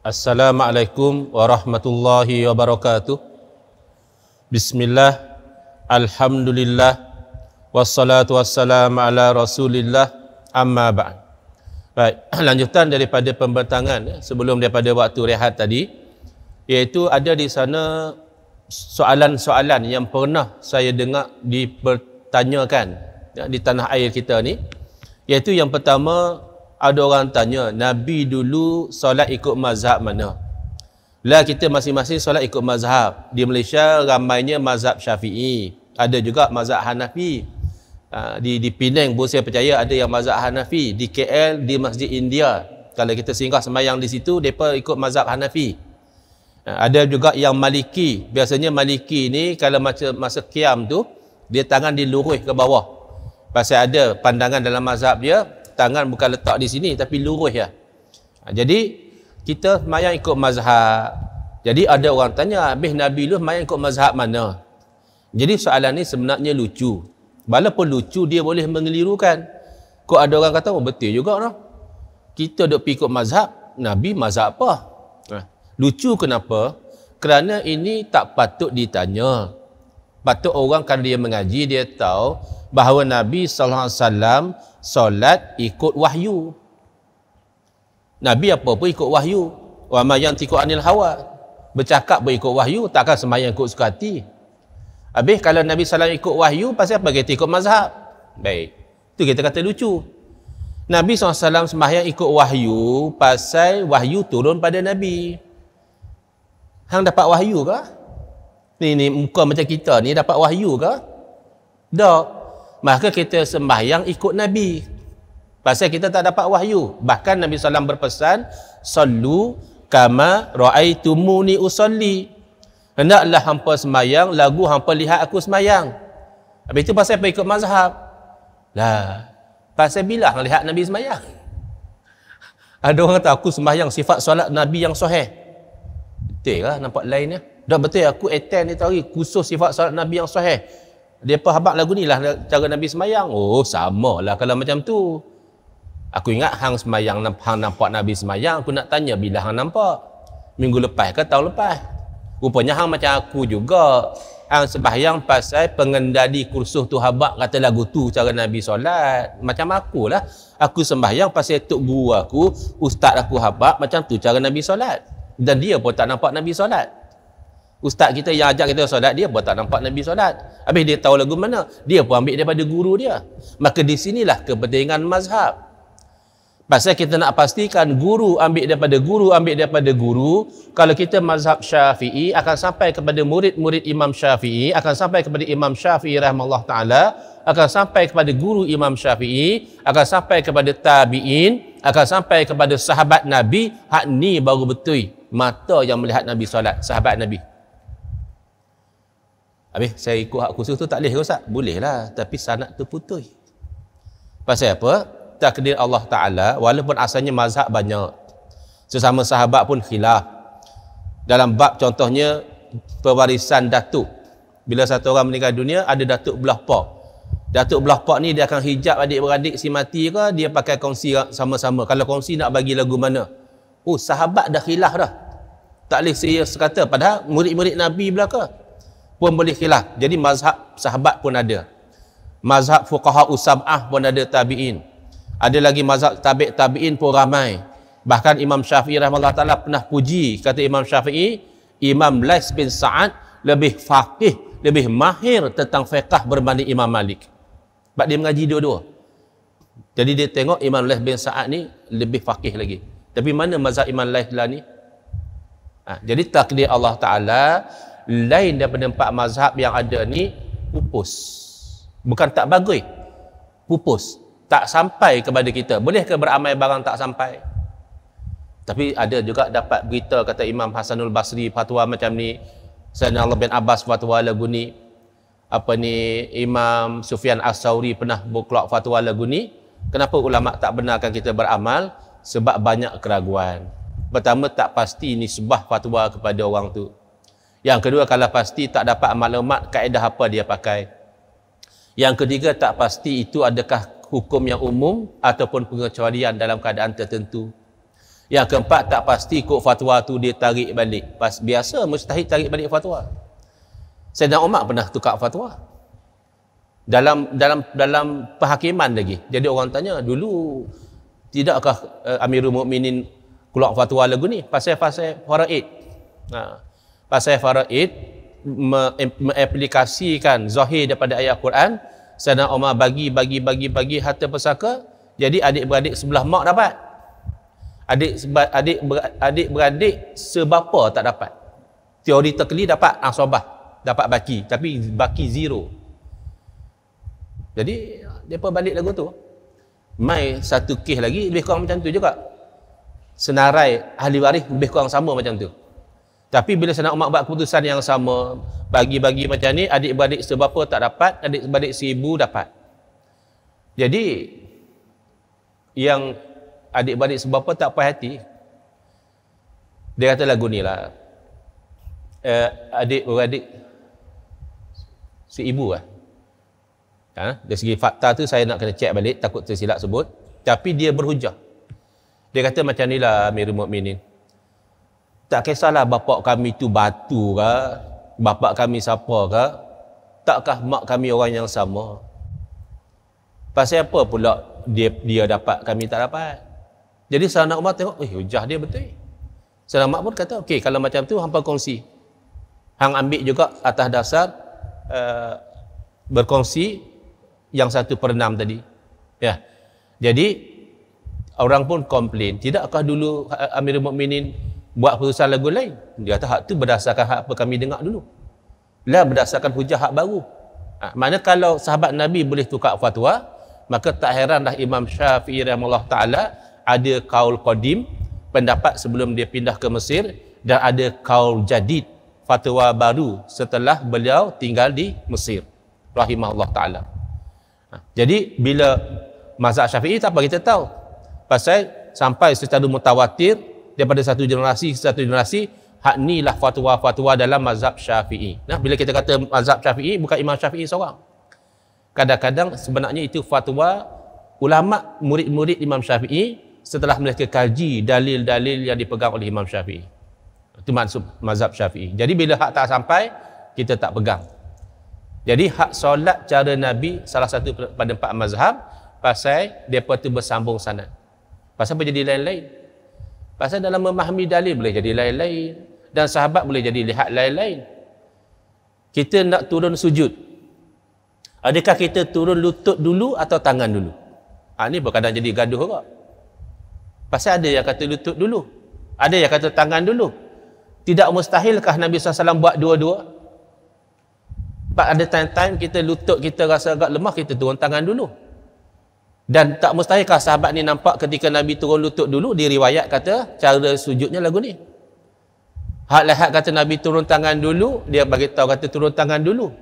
Assalamualaikum warahmatullahi wabarakatuh. Bismillah. Alhamdulillah. Wassalatu wassalamu ala Rasulillah amma ba'd. Baik, lanjutan daripada pembentangan eh, sebelum daripada waktu rehat tadi iaitu ada di sana soalan-soalan yang pernah saya dengar dipertanyakan ya, di tanah air kita ni iaitu yang pertama ada orang tanya Nabi dulu solat ikut mazhab mana? Lah kita masing-masing solat ikut mazhab. Di Malaysia ramainya mazhab Syafi'i. Ada juga mazhab Hanafi. Ah, di di Penang pun saya percaya ada yang mazhab Hanafi. Di KL di Masjid India. Kalau kita singgah semayang di situ depa ikut mazhab Hanafi. Ah, ada juga yang Maliki. Biasanya Maliki ni kalau masa masa qiam tu dia tangan diluruh ke bawah. Pasal ada pandangan dalam mazhab dia tangan bukan letak di sini tapi lurus ya. Ha, jadi kita semayang ikut mazhab. Jadi ada orang tanya, habis Nabi lu semayang ikut mazhab mana? Jadi soalan ni sebenarnya lucu. Walaupun lucu dia boleh mengelirukan. Kok ada orang kata oh, betul juga lah. Kita dok pi ikut mazhab, Nabi mazhab apa? Ha, lucu kenapa? Kerana ini tak patut ditanya. Patut orang kalau dia mengaji dia tahu bahawa Nabi sallallahu alaihi wasallam solat ikut wahyu Nabi apa pun ikut wahyu wa ma yantiqu anil hawa bercakap berikut wahyu takkan semayang ikut suka hati habis kalau Nabi SAW ikut wahyu pasal apa kita ikut mazhab baik Tu kita kata lucu Nabi SAW semayang ikut wahyu pasal wahyu turun pada Nabi hang dapat wahyu ke? ni ni muka macam kita ni dapat wahyu ke? tak maka kita sembahyang ikut Nabi pasal kita tak dapat wahyu bahkan Nabi SAW berpesan sallu kama ra'aitumuni usalli hendaklah hampa sembahyang lagu hampa lihat aku sembahyang habis itu pasal apa ikut mazhab lah pasal bila hang lihat Nabi sembahyang ada orang kata aku sembahyang sifat solat Nabi yang soheh betul lah nampak lainnya dah betul aku attend ni tadi khusus sifat solat Nabi yang soheh dia Depa habaq lagu ni lah cara Nabi semayang. Oh, sama lah kalau macam tu. Aku ingat hang semayang hang nampak Nabi semayang, aku nak tanya bila hang nampak? Minggu lepas ke tahun lepas? Rupanya hang macam aku juga. Hang sebahyang pasal pengendali kursus tu habaq kata lagu tu cara Nabi solat. Macam aku lah. Aku sembahyang pasal tok guru aku, ustaz aku habaq macam tu cara Nabi solat. Dan dia pun tak nampak Nabi solat. Ustaz kita yang ajak kita solat dia buat tak nampak Nabi solat. Habis dia tahu lagu mana? Dia pun ambil daripada guru dia. Maka di sinilah kepentingan mazhab. Pasal kita nak pastikan guru ambil daripada guru ambil daripada guru, kalau kita mazhab Syafi'i akan sampai kepada murid-murid Imam Syafi'i, akan sampai kepada Imam Syafi'i rahimahullah taala, akan sampai kepada guru Imam Syafi'i, akan sampai kepada tabi'in, akan sampai kepada sahabat Nabi, hak ni baru betul mata yang melihat Nabi solat, sahabat Nabi. Habis saya ikut hak khusus tu tak boleh ke Ustaz? Boleh lah. Tapi sanat tu putus. Pasal apa? Takdir Allah Ta'ala walaupun asalnya mazhab banyak. Sesama sahabat pun khilaf. Dalam bab contohnya pewarisan datuk. Bila satu orang meninggal dunia ada datuk belah pak. Datuk belah pak ni dia akan hijab adik-beradik si mati ke dia pakai kongsi sama-sama. Kalau kongsi nak bagi lagu mana? Oh sahabat dah khilaf dah. Tak boleh saya kata. padahal murid-murid Nabi belakang pun boleh khilaf. Jadi mazhab sahabat pun ada. Mazhab fuqaha usab'ah pun ada tabi'in. Ada lagi mazhab tabi' tabi'in pun ramai. Bahkan Imam Syafi'i rahmatullah ta'ala pernah puji, kata Imam Syafi'i, Imam Lais bin Sa'ad lebih faqih, lebih mahir tentang fiqah berbanding Imam Malik. Sebab dia mengaji dua-dua. Jadi dia tengok Imam Lais bin Sa'ad ni lebih faqih lagi. Tapi mana mazhab Imam Lais lah ni? Ha, jadi takdir Allah Ta'ala lain daripada empat mazhab yang ada ni pupus bukan tak bagui pupus tak sampai kepada kita boleh ke beramai barang tak sampai tapi ada juga dapat berita kata Imam Hasanul Basri fatwa macam ni Sayyidina Allah bin Abbas fatwa lagu ni apa ni Imam Sufyan As-Sauri pernah berkeluar fatwa lagu ni kenapa ulama tak benarkan kita beramal sebab banyak keraguan pertama tak pasti nisbah fatwa kepada orang tu yang kedua kalau pasti tak dapat maklumat kaedah apa dia pakai. Yang ketiga tak pasti itu adakah hukum yang umum ataupun pengecualian dalam keadaan tertentu. Yang keempat tak pasti ikut fatwa tu dia tarik balik. Pas biasa mustahil tarik balik fatwa. Saya dan Umar pernah tukar fatwa. Dalam dalam dalam perhakiman lagi. Jadi orang tanya dulu tidakkah uh, Amirul Mukminin keluar fatwa lagu ni pasal pasal Faraid. Nah. Ha pasal faraid mengaplikasikan zahir daripada ayat Quran Sayyidina Umar bagi bagi bagi bagi harta pusaka jadi adik-beradik sebelah mak dapat adik adik adik beradik sebapa tak dapat teori tekli dapat asabah dapat baki tapi baki zero jadi depa balik lagu tu mai satu kes lagi lebih kurang macam tu juga senarai ahli waris lebih kurang sama macam tu tapi bila sanak umat buat keputusan yang sama, bagi-bagi macam ni, adik-beradik seberapa tak dapat, adik-beradik seribu dapat. Jadi, yang adik-beradik seberapa tak puas hati, dia kata lagu ni lah. Eh, adik-beradik seibu lah. Ha? Dari segi fakta tu, saya nak kena check balik, takut tersilap sebut. Tapi dia berhujah. Dia kata macam ni lah, Mirimu Minin. Tak kisahlah bapak kami tu batu ke, bapak kami siapa ke, takkah mak kami orang yang sama? Pasal apa pula dia dia dapat kami tak dapat? Jadi Sayyidina umat tengok, eh hujah dia betul. Sayyidina Umar pun kata, okey kalau macam tu hampa kongsi. Hang ambil juga atas dasar uh, berkongsi yang satu per enam tadi. Ya. Jadi orang pun komplain, tidakkah dulu eh, Amirul Mukminin buat putusan lagu lain. Dia kata hak tu berdasarkan hak apa kami dengar dulu. Lah berdasarkan hujah hak baru. Ha, mana kalau sahabat Nabi boleh tukar fatwa, maka tak heran dah Imam Syafi'i rahimahullah taala ada kaul qadim, pendapat sebelum dia pindah ke Mesir dan ada kaul jadid, fatwa baru setelah beliau tinggal di Mesir rahimahullah taala. Ha, jadi bila mazhab Syafi'i tak apa kita tahu. Pasal sampai secara mutawatir daripada satu generasi ke satu generasi hak ni lah fatwa-fatwa dalam mazhab syafi'i nah, bila kita kata mazhab syafi'i bukan imam syafi'i seorang kadang-kadang sebenarnya itu fatwa ulama' murid-murid imam syafi'i setelah mereka kaji dalil-dalil yang dipegang oleh imam syafi'i itu maksud mazhab syafi'i jadi bila hak tak sampai kita tak pegang jadi hak solat cara Nabi salah satu pada empat mazhab pasal dia tu bersambung sanat. Pasal apa jadi lain-lain? Pasal dalam memahami dalil boleh jadi lain-lain dan sahabat boleh jadi lihat lain-lain. Kita nak turun sujud. Adakah kita turun lutut dulu atau tangan dulu? Ha, ini berkadang jadi gaduh kok. Pasal ada yang kata lutut dulu. Ada yang kata tangan dulu. Tidak mustahilkah Nabi SAW buat dua-dua? Sebab ada time-time kita lutut kita rasa agak lemah, kita turun tangan dulu dan tak mustahilkah sahabat ni nampak ketika Nabi turun lutut dulu di riwayat kata cara sujudnya lagu ni hak lehat kata Nabi turun tangan dulu dia bagi tahu kata turun tangan dulu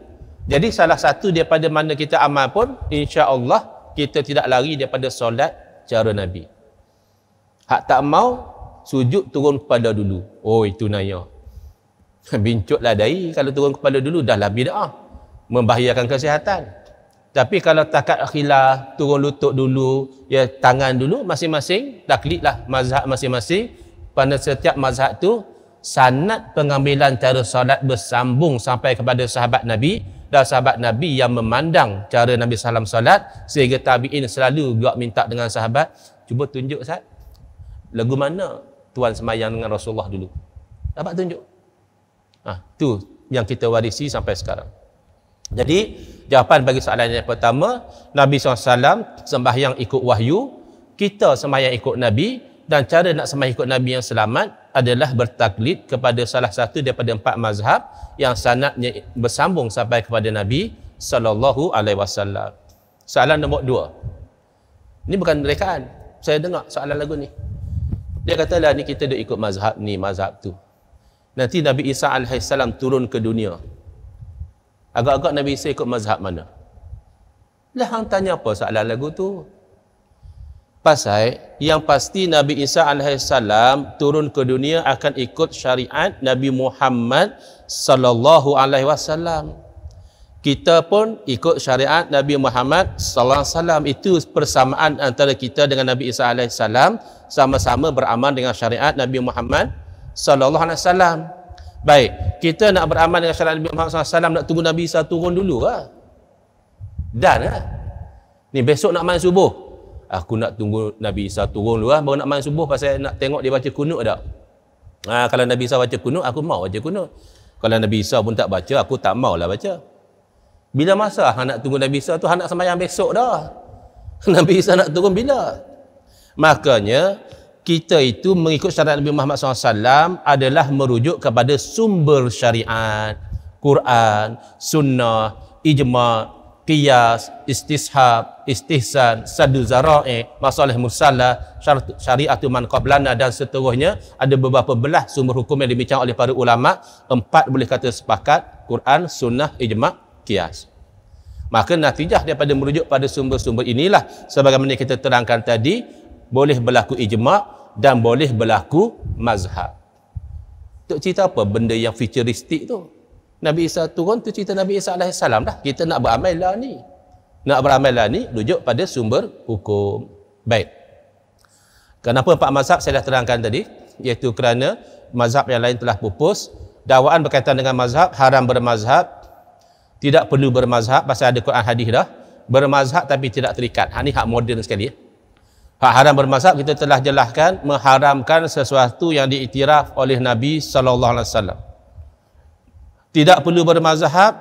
jadi salah satu daripada mana kita amal pun insya Allah kita tidak lari daripada solat cara Nabi hak tak mau sujud turun kepada dulu oh itu naya lah dai kalau turun kepada dulu dah lah bida'ah membahayakan kesihatan tapi kalau takat khilah, turun lutut dulu, ya tangan dulu masing-masing, taklid lah mazhab masing-masing. Pada setiap mazhab tu sanad pengambilan cara solat bersambung sampai kepada sahabat Nabi dan sahabat Nabi yang memandang cara Nabi salam solat sehingga tabi'in selalu juga minta dengan sahabat cuba tunjuk sat lagu mana tuan semayang dengan Rasulullah dulu dapat tunjuk ah tu yang kita warisi sampai sekarang jadi, jawapan bagi soalan yang pertama, Nabi SAW sembahyang ikut wahyu, kita sembahyang ikut Nabi, dan cara nak sembahyang ikut Nabi yang selamat adalah bertaklid kepada salah satu daripada empat mazhab yang sanatnya bersambung sampai kepada Nabi sallallahu alaihi wasallam. Soalan nombor dua. Ini bukan rekaan. Saya dengar soalan lagu ni. Dia katalah ni kita dah ikut mazhab ni, mazhab tu. Nanti Nabi Isa Alaihi Salam turun ke dunia. Agak-agak Nabi Isa ikut mazhab mana? Lah hang tanya apa soalan lagu tu? Pasai yang pasti Nabi Isa AS turun ke dunia akan ikut syariat Nabi Muhammad sallallahu alaihi wasallam. Kita pun ikut syariat Nabi Muhammad sallallahu alaihi wasallam. Itu persamaan antara kita dengan Nabi Isa alaihi salam sama-sama beramal dengan syariat Nabi Muhammad sallallahu alaihi wasallam. Baik, kita nak beramal dengan syariat Nabi Muhammad SAW nak tunggu Nabi SAW turun dulu ke? Dan ke? Ha? Ni besok nak main subuh. Aku nak tunggu Nabi SAW turun dulu lah. Baru nak main subuh pasal nak tengok dia baca kunut tak? Ha, kalau Nabi SAW baca kunut, aku mau baca kunut. Kalau Nabi SAW pun tak baca, aku tak maulah baca. Bila masa nak tunggu Nabi SAW tu, nak semayang besok dah. Nabi SAW nak turun bila? Makanya, kita itu mengikut syariat Nabi Muhammad SAW adalah merujuk kepada sumber syariat Quran, sunnah, ijma, qiyas, istishab, istihsan, sadu zara'i, masalah mursalah, syariat man qablana dan seterusnya ada beberapa belah sumber hukum yang dibincang oleh para ulama empat boleh kata sepakat Quran, sunnah, ijma, qiyas. Maka natijah daripada merujuk pada sumber-sumber inilah sebagaimana kita terangkan tadi boleh berlaku ijma' dan boleh berlaku mazhab. Tok cerita apa benda yang futuristik tu? Nabi Isa turun tu cerita Nabi Isa alaihi salam dah. Kita nak beramal lah ni. Nak beramal lah ni rujuk pada sumber hukum. Baik. Kenapa empat mazhab saya dah terangkan tadi? Iaitu kerana mazhab yang lain telah pupus. Dakwaan berkaitan dengan mazhab, haram bermazhab. Tidak perlu bermazhab pasal ada Quran hadis dah. Bermazhab tapi tidak terikat. Ini ha, hak moden sekali ya. Hak haram bermazhab kita telah jelaskan mengharamkan sesuatu yang diiktiraf oleh Nabi sallallahu alaihi wasallam. Tidak perlu bermazhab,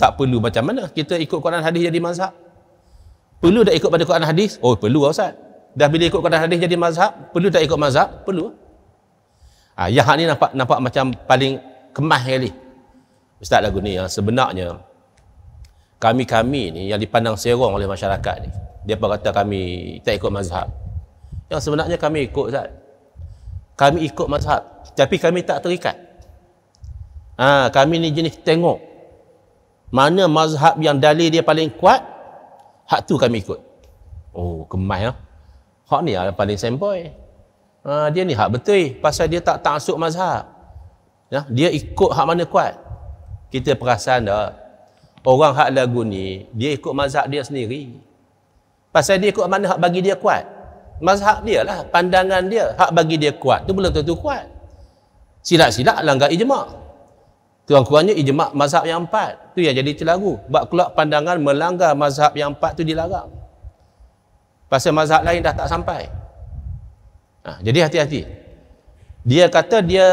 tak perlu macam mana kita ikut Quran hadis jadi mazhab. Perlu tak ikut pada Quran hadis? Oh, perlu ah ustaz. Dah bila ikut Quran hadis jadi mazhab, perlu tak ikut mazhab? Perlu. Ha, yang hak ni nampak nampak macam paling kemah kali. Ustaz lagu ni yang ha, sebenarnya kami-kami ni yang dipandang serong oleh masyarakat ni dia pun kata kami tak ikut mazhab yang sebenarnya kami ikut Ustaz kami ikut mazhab tapi kami tak terikat ha, kami ni jenis tengok mana mazhab yang dalil dia paling kuat hak tu kami ikut oh kemas ya hak ni yang paling sempoi. ha, dia ni hak betul pasal dia tak taksuk mazhab ya, dia ikut hak mana kuat kita perasan dah orang hak lagu ni dia ikut mazhab dia sendiri Pasal dia ikut mana hak bagi dia kuat. Mazhab dia lah, pandangan dia, hak bagi dia kuat. tu belum tentu kuat. Silap-silap langgar ijma' tuan kurangnya ijma' mazhab yang empat. tu yang jadi celagu. Buat keluar pandangan melanggar mazhab yang empat tu dilarang. Pasal mazhab lain dah tak sampai. Ha, jadi hati-hati. Dia kata dia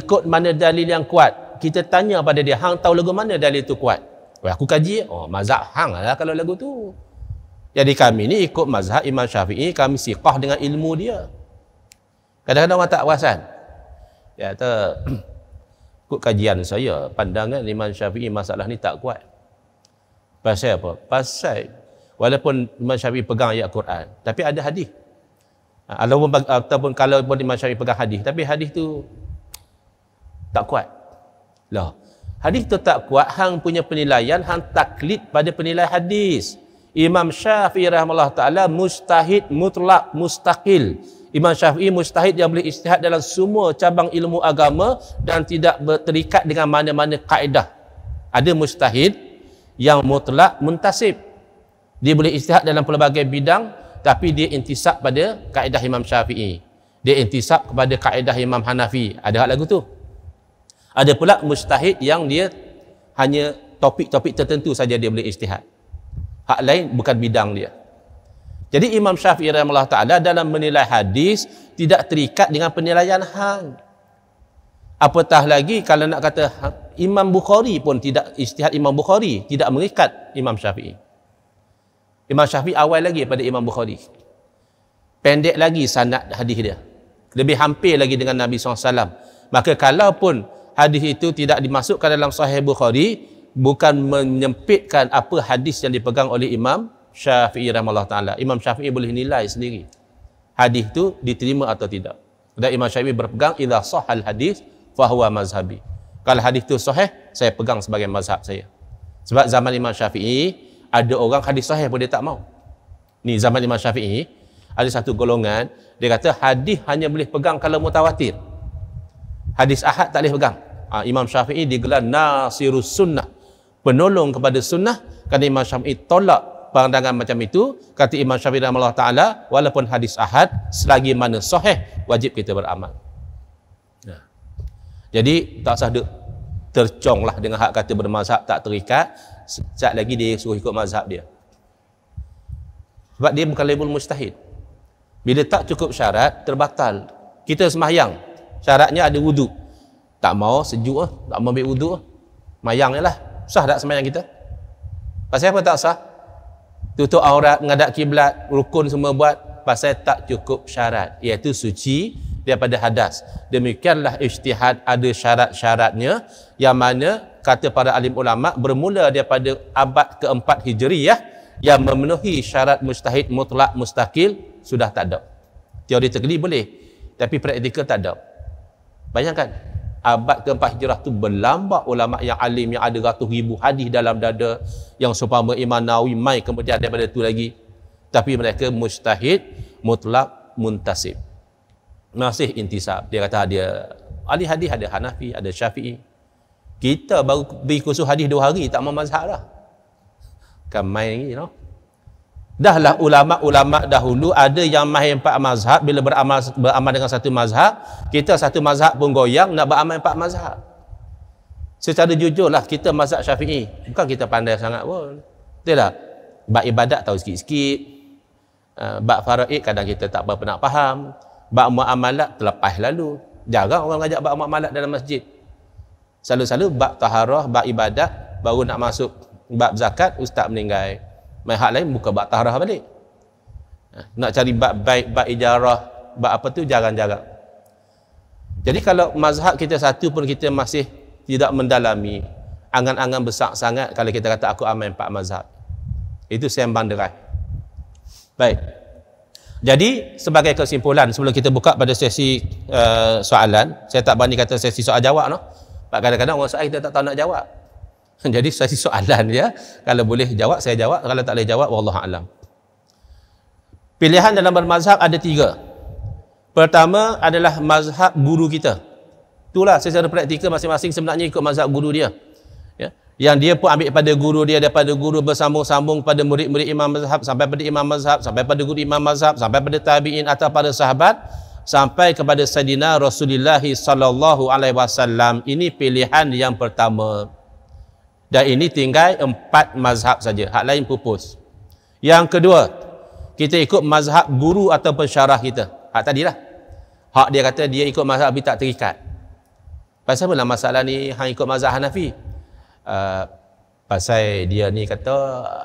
ikut mana dalil yang kuat. Kita tanya pada dia, hang tahu lagu mana dalil tu kuat? Wah, aku kaji, oh mazhab hang lah kalau lagu tu. Jadi kami ni ikut mazhab Imam Syafi'i, kami siqah dengan ilmu dia. Kadang-kadang orang tak perasan. Dia kata, ikut kajian saya, pandangan Imam Syafi'i masalah ni tak kuat. Pasal apa? Pasal walaupun Imam Syafi'i pegang ayat Quran, tapi ada hadis. Ha, ataupun, ataupun kalau pun Imam Syafi'i pegang hadis, tapi hadis tu tak kuat. Lah, hadis tu tak kuat, hang punya penilaian, hang taklid pada penilaian hadis. Imam Syafi'i rahimahullah ta'ala mustahid mutlak mustaqil. Imam Syafi'i mustahid yang boleh istihad dalam semua cabang ilmu agama dan tidak berterikat dengan mana-mana kaedah. Ada mustahid yang mutlak muntasib. Dia boleh istihad dalam pelbagai bidang tapi dia intisab pada kaedah Imam Syafi'i. Dia intisab kepada kaedah Imam Hanafi. Ada hak lagu tu? Ada pula mustahid yang dia hanya topik-topik tertentu saja dia boleh istihad hak lain bukan bidang dia. Jadi Imam Syafi'i rahimahullah taala dalam menilai hadis tidak terikat dengan penilaian hang. Apatah lagi kalau nak kata ha, Imam Bukhari pun tidak istihad Imam Bukhari tidak mengikat Imam Syafi'i. Imam Syafi'i awal lagi pada Imam Bukhari. Pendek lagi sanad hadis dia. Lebih hampir lagi dengan Nabi SAW. Maka kalaupun hadis itu tidak dimasukkan dalam sahih Bukhari, bukan menyempitkan apa hadis yang dipegang oleh Imam Syafi'i rahimahullah taala. Imam Syafi'i boleh nilai sendiri hadis itu diterima atau tidak. Dan Imam Syafi'i berpegang idza sahal hadis fahuwa mazhabi. Kalau hadis itu sahih, saya pegang sebagai mazhab saya. Sebab zaman Imam Syafi'i ada orang hadis sahih pun dia tak mau. Ni zaman Imam Syafi'i ada satu golongan dia kata hadis hanya boleh pegang kalau mutawatir. Hadis ahad tak boleh pegang. Ha, Imam Syafi'i digelar Nasirus Sunnah penolong kepada sunnah kerana Imam Syafi'i tolak pandangan macam itu kata Imam Syafi'i rahimahullah taala walaupun hadis ahad selagi mana sahih wajib kita beramal nah. Ya. jadi tak sah tercong lah dengan hak kata bermazhab tak terikat sejak lagi dia suruh ikut mazhab dia sebab dia bukan label mustahid bila tak cukup syarat terbatal kita semayang syaratnya ada wuduk tak mau sejuk lah. tak mau ambil wuduk lah. mayang je lah Sah tak semayang kita? Pasal apa tak sah? Tutup aurat, menghadap kiblat, rukun semua buat pasal tak cukup syarat iaitu suci daripada hadas. Demikianlah ijtihad ada syarat-syaratnya yang mana kata para alim ulama bermula daripada abad keempat Hijriah yang memenuhi syarat mustahid mutlak mustakil sudah tak ada. Teori tegli boleh tapi praktikal tak ada. Bayangkan abad ke-4 hijrah tu berlambak ulama yang alim yang ada ratus ribu hadis dalam dada yang seumpama Imam Nawawi mai kemudian daripada itu lagi tapi mereka mustahid mutlak muntasib masih intisab dia kata dia ahli hadis ada Hanafi ada Syafi'i kita baru beri kursus hadis dua hari tak mau mazhab dah kan main lagi you know? Dahlah ulama-ulama dahulu ada yang mahir empat mazhab bila beramal beramal dengan satu mazhab, kita satu mazhab pun goyang nak beramal empat mazhab. Secara jujurlah kita mazhab Syafi'i, bukan kita pandai sangat pun. Betul tak? Bab ibadat tahu sikit-sikit. Ah, bab faraid kadang kita tak berapa nak faham. Bab muamalat terlepas lalu. Jarang orang ajak bab muamalat dalam masjid. Selalu-selalu bab taharah, bab ibadat baru nak masuk bab zakat ustaz meninggal. Mayhat lain buka bab tahrah balik. Ha, nak cari bab baik, bab ijarah, bab apa tu jarang-jarang. Jadi kalau mazhab kita satu pun kita masih tidak mendalami, angan-angan besar sangat kalau kita kata aku amal empat mazhab. Itu sembang derai. Baik. Jadi sebagai kesimpulan sebelum kita buka pada sesi uh, soalan, saya tak berani kata sesi soal jawab noh. kadang-kadang orang soal kita tak tahu nak jawab. Jadi sesi soalan ya. Kalau boleh jawab saya jawab, kalau tak boleh jawab wallahu alam. Pilihan dalam bermazhab ada tiga. Pertama adalah mazhab guru kita. Itulah secara praktikal masing-masing sebenarnya ikut mazhab guru dia. Ya. Yang dia pun ambil pada guru dia daripada guru bersambung-sambung pada murid-murid imam mazhab sampai pada imam mazhab sampai pada guru imam mazhab sampai pada tabi'in atau pada sahabat sampai kepada Sayyidina Rasulullah sallallahu alaihi wasallam. Ini pilihan yang pertama. Dan ini tinggal empat mazhab saja. Hak lain pupus. Yang kedua, kita ikut mazhab guru atau pensyarah kita. Hak tadi lah. Hak dia kata dia ikut mazhab tapi tak terikat. Pasal apa lah masalah ni hang ikut mazhab Hanafi? Uh, pasal dia ni kata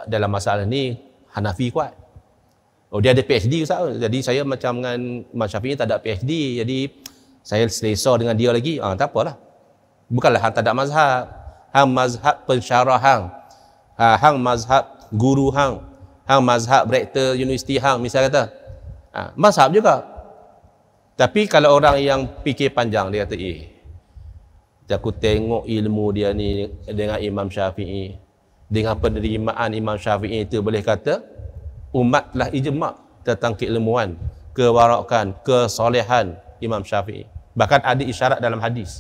dalam masalah ni Hanafi kuat. Oh dia ada PhD sah. Jadi saya macam dengan Imam Syafi'i tak ada PhD. Jadi saya selesa dengan dia lagi. Ah ha, tak apalah. Bukanlah hang tak ada mazhab hang mazhab pensyarah hang ha, hang mazhab guru hang hang mazhab rektor universiti hang misal kata ha, mazhab juga tapi kalau orang yang fikir panjang dia kata eh aku tengok ilmu dia ni dengan Imam Syafi'i dengan penerimaan Imam Syafi'i itu boleh kata umat telah ijma' tentang keilmuan, kewarakan, kesolehan Imam Syafi'i. Bahkan ada isyarat dalam hadis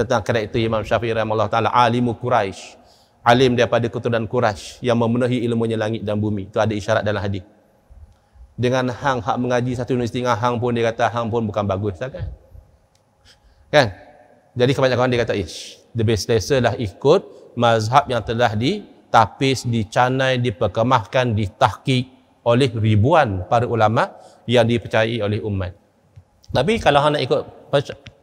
tentang karakter Imam Syafi'i rahimahullah taala alimu Quraisy alim daripada keturunan Quraisy yang memenuhi ilmunya langit dan bumi itu ada isyarat dalam hadis dengan hang hak mengaji satu universiti dengan hang pun dia kata hang pun bukan bagus tak kan kan jadi kebanyakan orang dia kata ish the best lesser lah ikut mazhab yang telah ditapis dicanai diperkemahkan ditahqiq oleh ribuan para ulama yang dipercayai oleh umat tapi kalau hang nak ikut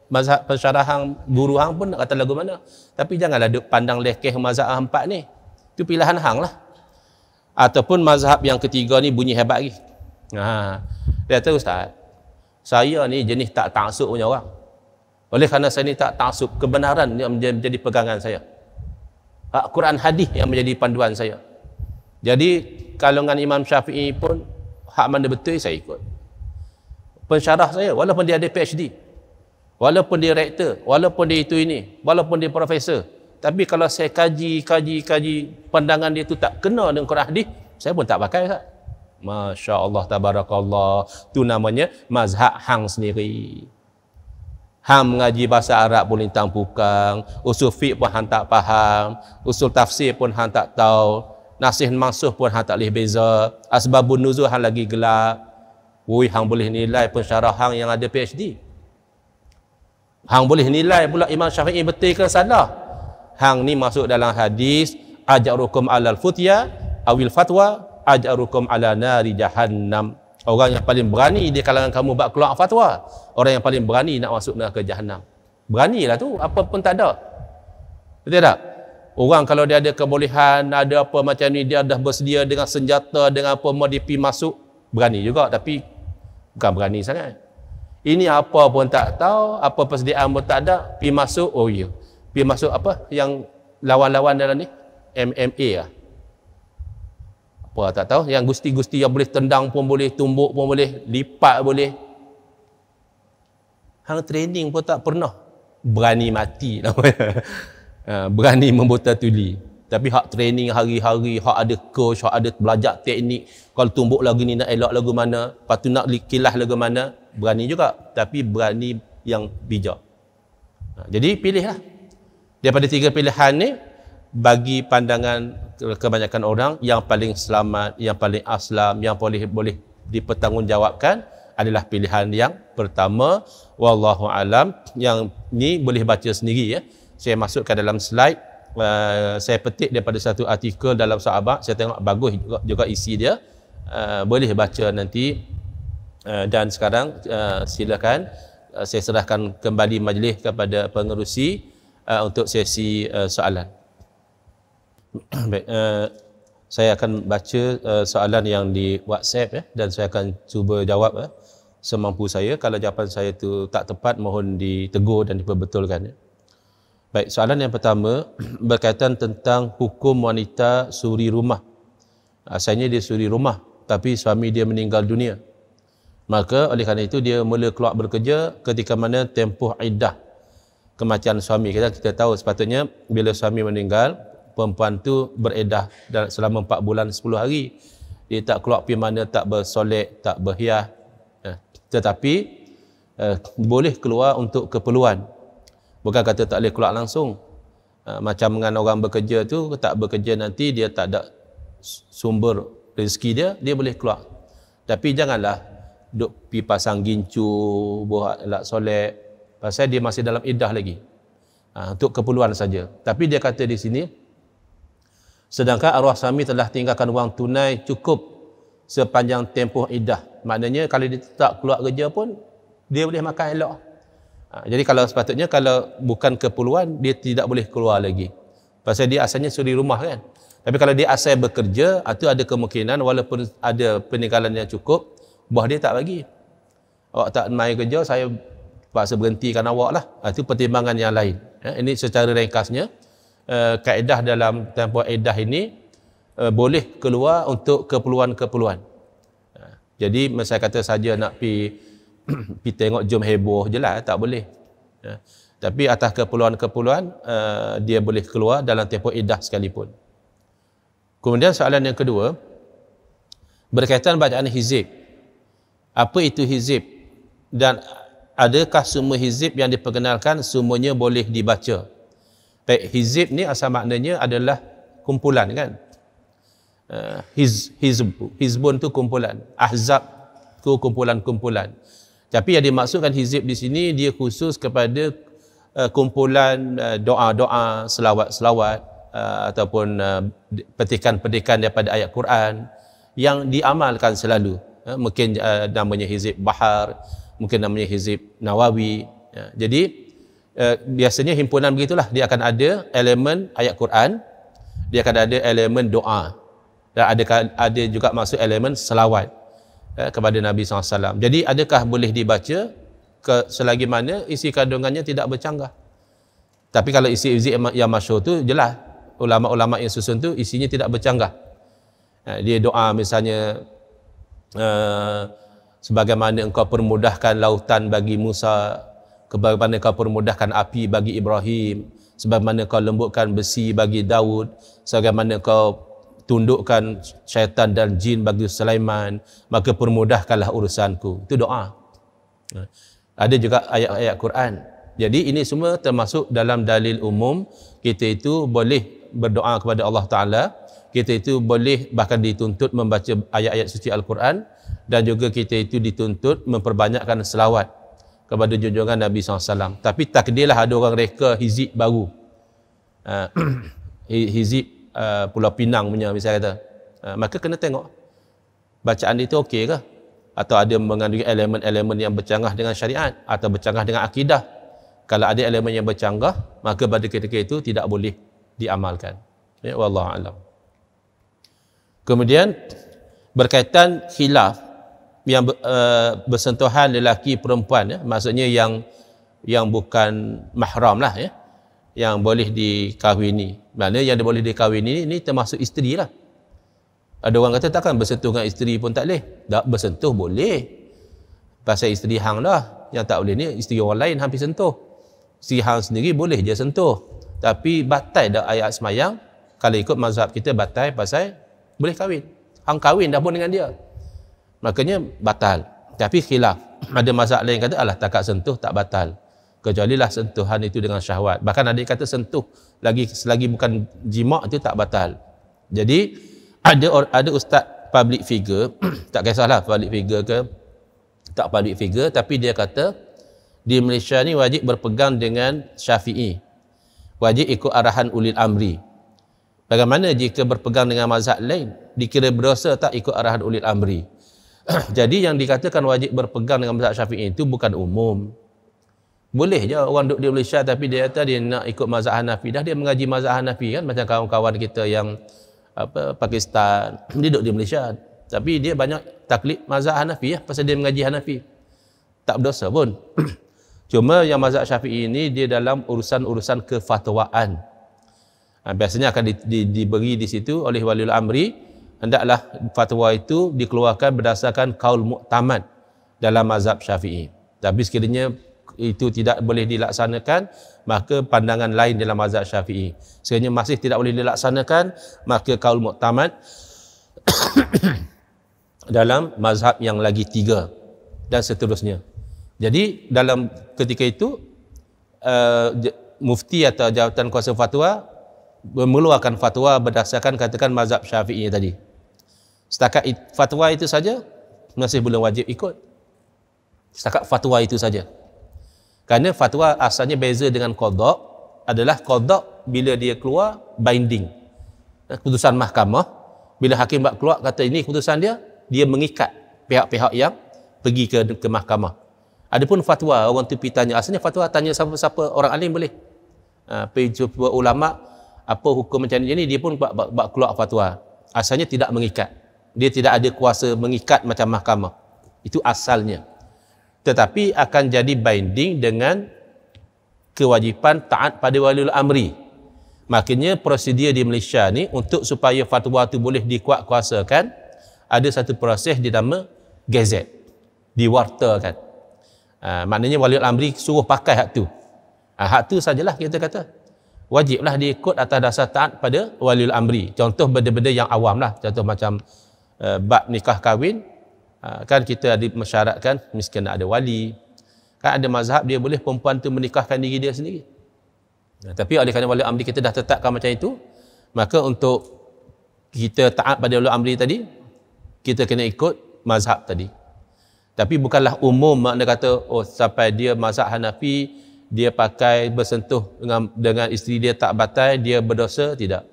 mazhab pensyarahan guru hang pun nak kata lagu mana. Tapi janganlah duk pandang lekeh mazhab empat ni. Itu pilihan hang lah. Ataupun mazhab yang ketiga ni bunyi hebat lagi. Ha. Dia kata ustaz, saya ni jenis tak taksub punya orang. Oleh kerana saya ni tak taksub, kebenaran yang menjadi pegangan saya. Al-Quran hadis yang menjadi panduan saya. Jadi kalangan Imam Syafi'i pun hak mana betul saya ikut. Pensyarah saya walaupun dia ada PhD, Walaupun dia rektor, walaupun dia itu ini, walaupun dia profesor. Tapi kalau saya kaji, kaji, kaji pandangan dia itu tak kena dengan Quran hadis, saya pun tak pakai kat. Masya Allah, tabarakallah. Tu namanya mazhab hang sendiri. Ham mengaji bahasa Arab pun lintang pukang. Usul fiqh pun han tak faham. Usul tafsir pun han tak tahu. Nasih mansuh pun han tak boleh beza. Asbabun nuzul han lagi gelap. Wui, hang boleh nilai pensyarah hang yang ada PhD. Hang boleh nilai pula Imam Syafi'i betul ke salah. Hang ni masuk dalam hadis ajarukum alal futya awil fatwa ajarukum ala nari jahannam. Orang yang paling berani di kalangan kamu buat keluar fatwa. Orang yang paling berani nak masuk neraka jahannam. Beranilah tu. Apa pun tak ada. Betul tak? Orang kalau dia ada kebolehan, ada apa macam ni, dia dah bersedia dengan senjata, dengan apa, mau dia masuk, berani juga. Tapi, bukan berani sangat. Ini apa pun tak tahu, apa persediaan pun tak ada, pi masuk, oh ya. pi masuk apa yang lawan-lawan dalam ni? MMA lah. Ya. Apa tak tahu, yang gusti-gusti yang boleh tendang pun boleh, tumbuk pun boleh, lipat boleh. Hang training pun tak pernah. Berani mati namanya. Ha, berani membuta tuli. Tapi hak training hari-hari, hak ada coach, hak ada belajar teknik. Kalau tumbuk lagu ni nak elak lagu mana, lepas tu nak kilah lagu mana, berani juga. Tapi berani yang bijak. Ha, jadi pilihlah. Daripada tiga pilihan ni, bagi pandangan kebanyakan orang yang paling selamat, yang paling aslam, yang boleh boleh dipertanggungjawabkan adalah pilihan yang pertama Wallahualam, yang ni boleh baca sendiri ya. Saya masukkan dalam slide Uh, saya petik daripada satu artikel dalam sahabat saya tengok bagus juga, juga isi dia uh, boleh baca nanti uh, dan sekarang uh, silakan uh, saya serahkan kembali majlis kepada pengerusi uh, untuk sesi uh, soalan baik uh, saya akan baca uh, soalan yang di WhatsApp ya dan saya akan cuba jawab ya semampu saya kalau jawapan saya tu tak tepat mohon ditegur dan diperbetulkan ya Baik, soalan yang pertama berkaitan tentang hukum wanita suri rumah. Asalnya dia suri rumah, tapi suami dia meninggal dunia. Maka oleh kerana itu dia mula keluar bekerja ketika mana tempoh iddah kematian suami. Kita kita tahu sepatutnya bila suami meninggal, perempuan tu beredah selama 4 bulan 10 hari. Dia tak keluar pergi mana, tak bersolek, tak berhias. Eh, tetapi eh, boleh keluar untuk keperluan Bukan kata tak boleh keluar langsung. Ha, macam dengan orang bekerja tu, tak bekerja nanti dia tak ada sumber rezeki dia, dia boleh keluar. Tapi janganlah duk pi pasang gincu, buat lak solek. Pasal dia masih dalam idah lagi. Ha, untuk keperluan saja. Tapi dia kata di sini, sedangkan arwah suami telah tinggalkan wang tunai cukup sepanjang tempoh idah. Maknanya kalau dia tak keluar kerja pun, dia boleh makan elok. Ha, jadi kalau sepatutnya kalau bukan keperluan dia tidak boleh keluar lagi. Pasal dia asalnya suri rumah kan. Tapi kalau dia asal bekerja, atau ada kemungkinan walaupun ada peninggalan yang cukup, buah dia tak bagi. Awak tak main kerja, saya paksa berhenti. berhentikan awak lah. Ha, itu pertimbangan yang lain. Ha, ini secara ringkasnya, eh, kaedah dalam tempoh edah ini eh, boleh keluar untuk keperluan-keperluan. Jadi, misalnya kata saja nak pergi kita tengok jom heboh je lah, tak boleh. Ya. Tapi atas keperluan-keperluan, uh, dia boleh keluar dalam tempoh idah sekalipun. Kemudian soalan yang kedua, berkaitan bacaan hizib. Apa itu hizib? Dan adakah semua hizib yang diperkenalkan semuanya boleh dibaca? Baik, hizib ni asal maknanya adalah kumpulan kan? Uh, eh, his, hizb, hizbun tu kumpulan. Ahzab tu kumpulan-kumpulan. Tapi yang dimaksudkan hizib di sini dia khusus kepada uh, kumpulan uh, doa-doa, selawat-selawat uh, ataupun uh, petikan-petikan daripada ayat Quran yang diamalkan selalu. Uh, mungkin uh, namanya hizib Bahar, mungkin namanya hizib Nawawi. Ya. Jadi uh, biasanya himpunan begitulah dia akan ada elemen ayat Quran, dia akan ada elemen doa dan ada ada juga masuk elemen selawat eh, kepada Nabi SAW. Jadi adakah boleh dibaca ke, selagi mana isi kandungannya tidak bercanggah? Tapi kalau isi isi yang masyur tu jelas ulama-ulama yang susun tu isinya tidak bercanggah. Eh, dia doa misalnya eh, sebagaimana engkau permudahkan lautan bagi Musa, sebagaimana engkau permudahkan api bagi Ibrahim, sebagaimana engkau lembutkan besi bagi Daud, sebagaimana engkau tundukkan syaitan dan jin bagi Sulaiman maka permudahkanlah urusanku itu doa ha. ada juga ayat-ayat Quran jadi ini semua termasuk dalam dalil umum kita itu boleh berdoa kepada Allah Taala kita itu boleh bahkan dituntut membaca ayat-ayat suci Al-Quran dan juga kita itu dituntut memperbanyakkan selawat kepada junjungan Nabi Sallallahu Alaihi Wasallam. Tapi takdirlah ada orang reka hizib baru. Uh, hizib Uh, Pulau Pinang punya misalnya kata. Uh, maka kena tengok bacaan itu okey ke? Atau ada mengandungi elemen-elemen yang bercanggah dengan syariat atau bercanggah dengan akidah. Kalau ada elemen yang bercanggah, maka pada ketika itu tidak boleh diamalkan. Ya Allah alam. Kemudian berkaitan khilaf yang uh, bersentuhan lelaki perempuan ya maksudnya yang yang bukan mahram lah ya uh, yang boleh dikahwini. Maknanya yang boleh dikahwini ni, ni termasuk isteri lah. Ada orang kata takkan bersentuh dengan isteri pun tak boleh. Tak bersentuh boleh. Pasal isteri hang lah. Yang tak boleh ni isteri orang lain hampir sentuh. Si hang sendiri boleh dia sentuh. Tapi batal dah ayat semayang. Kalau ikut mazhab kita batal pasal boleh kahwin. Hang kahwin dah pun dengan dia. Makanya batal. Tapi khilaf. Ada mazhab lain kata alah takak sentuh tak batal. Kecuali lah sentuhan itu dengan syahwat. Bahkan ada yang kata sentuh lagi selagi bukan jimak itu tak batal. Jadi ada ada ustaz public figure, tak kisahlah public figure ke tak public figure tapi dia kata di Malaysia ni wajib berpegang dengan Syafi'i. Wajib ikut arahan ulil amri. Bagaimana jika berpegang dengan mazhab lain? Dikira berdosa tak ikut arahan ulil amri? Jadi yang dikatakan wajib berpegang dengan mazhab Syafi'i itu bukan umum. Boleh je orang duduk di Malaysia tapi dia kata dia nak ikut mazhab Hanafi. Dah dia mengaji mazhab Hanafi kan macam kawan-kawan kita yang apa Pakistan. Dia duduk di Malaysia tapi dia banyak taklid mazhab Hanafi ya pasal dia mengaji Hanafi. Tak berdosa pun. Cuma yang mazhab Syafi'i ini dia dalam urusan-urusan kefatwaan. Ha, biasanya akan di, di, diberi di situ oleh waliul amri hendaklah fatwa itu dikeluarkan berdasarkan kaul mu'tamad dalam mazhab Syafi'i. Tapi sekiranya itu tidak boleh dilaksanakan maka pandangan lain dalam mazhab syafi'i sekiranya masih tidak boleh dilaksanakan maka kaul muktamad dalam mazhab yang lagi tiga dan seterusnya jadi dalam ketika itu uh, mufti atau jawatan kuasa fatwa mengeluarkan fatwa berdasarkan katakan mazhab syafi'i tadi setakat fatwa itu saja masih belum wajib ikut setakat fatwa itu saja kerana fatwa asalnya beza dengan kodok adalah kodok bila dia keluar binding. Eh, keputusan mahkamah, bila hakim buat keluar kata ini keputusan dia, dia mengikat pihak-pihak yang pergi ke, ke mahkamah. Adapun fatwa orang tu pergi tanya, asalnya fatwa tanya siapa-siapa orang alim boleh. Ha, pergi jumpa ulama' apa hukum macam ini, dia pun buat, buat, buat keluar fatwa. Asalnya tidak mengikat. Dia tidak ada kuasa mengikat macam mahkamah. Itu asalnya tetapi akan jadi binding dengan kewajipan taat pada waliul amri. Makanya prosedur di Malaysia ni untuk supaya fatwa tu boleh dikuatkuasakan ada satu proses di nama gazet diwartakan. Ha, maknanya waliul amri suruh pakai hak tu. Ha, hak tu sajalah kita kata. Wajiblah diikut atas dasar taat pada waliul amri. Contoh benda-benda yang awam lah. Contoh macam uh, bab nikah kahwin, Ah, kan kita ada mesyaratkan mesti kena ada wali kan ada mazhab dia boleh perempuan tu menikahkan diri dia sendiri nah, tapi oleh kerana wali amri kita dah tetapkan macam itu maka untuk kita taat pada wali amri tadi kita kena ikut mazhab tadi tapi bukanlah umum makna kata oh sampai dia mazhab Hanafi dia pakai bersentuh dengan dengan isteri dia tak batal dia berdosa tidak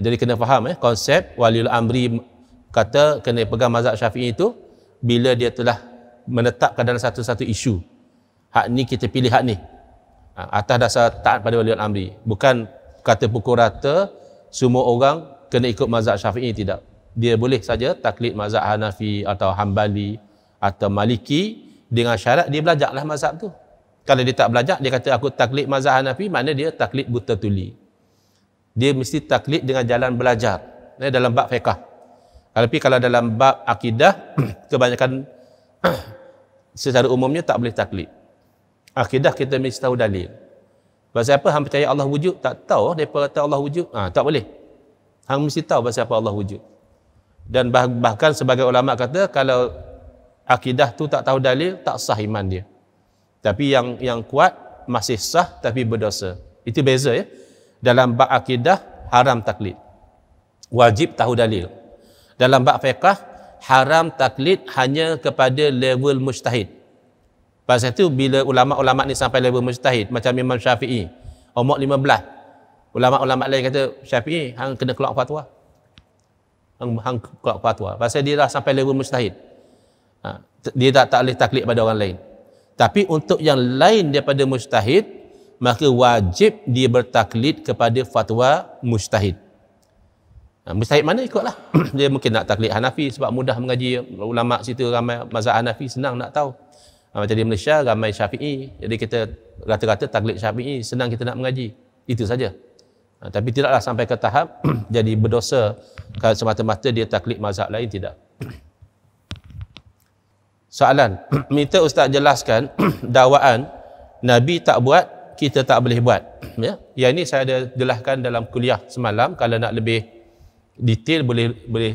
jadi kena faham eh konsep wali amri kata kena pegang mazhab syafi'i itu bila dia telah menetapkan dalam satu-satu isu hak ni kita pilih hak ni ha, atas dasar taat pada wali al-amri bukan kata pukul rata semua orang kena ikut mazhab syafi'i tidak dia boleh saja taklid mazhab Hanafi atau hambali atau Maliki dengan syarat dia belajarlah mazhab tu kalau dia tak belajar dia kata aku taklid mazhab Hanafi mana dia taklid buta tuli dia mesti taklid dengan jalan belajar eh, dalam bab fiqah tapi kalau dalam bab akidah, kebanyakan secara umumnya tak boleh taklid. Akidah kita mesti tahu dalil. Bahasa apa hang percaya Allah wujud? Tak tahu. Mereka kata Allah wujud? Ah ha, tak boleh. Hang mesti tahu bahasa apa Allah wujud. Dan bah- bahkan sebagai ulama kata, kalau akidah tu tak tahu dalil, tak sah iman dia. Tapi yang yang kuat, masih sah tapi berdosa. Itu beza ya. Dalam bab akidah, haram taklid. Wajib tahu dalil dalam bab fiqah haram taklid hanya kepada level mujtahid. Pasal itu bila ulama-ulama ni sampai level mujtahid macam Imam Syafi'i umur 15. Ulama-ulama lain kata Syafi'i hang kena keluar fatwa. Hang hang keluar fatwa. Pasal dia dah sampai level mujtahid. Ha, dia tak tak boleh taklid pada orang lain. Tapi untuk yang lain daripada mujtahid maka wajib dia bertaklid kepada fatwa mujtahid. Ah, Mustahid mana ikutlah. dia mungkin nak taklid Hanafi sebab mudah mengaji ulama situ ramai mazhab Hanafi senang nak tahu. Ah, macam di Malaysia ramai Syafi'i. Jadi kita rata-rata taklid Syafi'i senang kita nak mengaji. Itu saja. Ah, tapi tidaklah sampai ke tahap jadi berdosa kalau semata-mata dia taklid mazhab lain tidak. Soalan, minta ustaz jelaskan dakwaan Nabi tak buat, kita tak boleh buat. Ya, yang ini saya ada jelaskan dalam kuliah semalam kalau nak lebih detail boleh boleh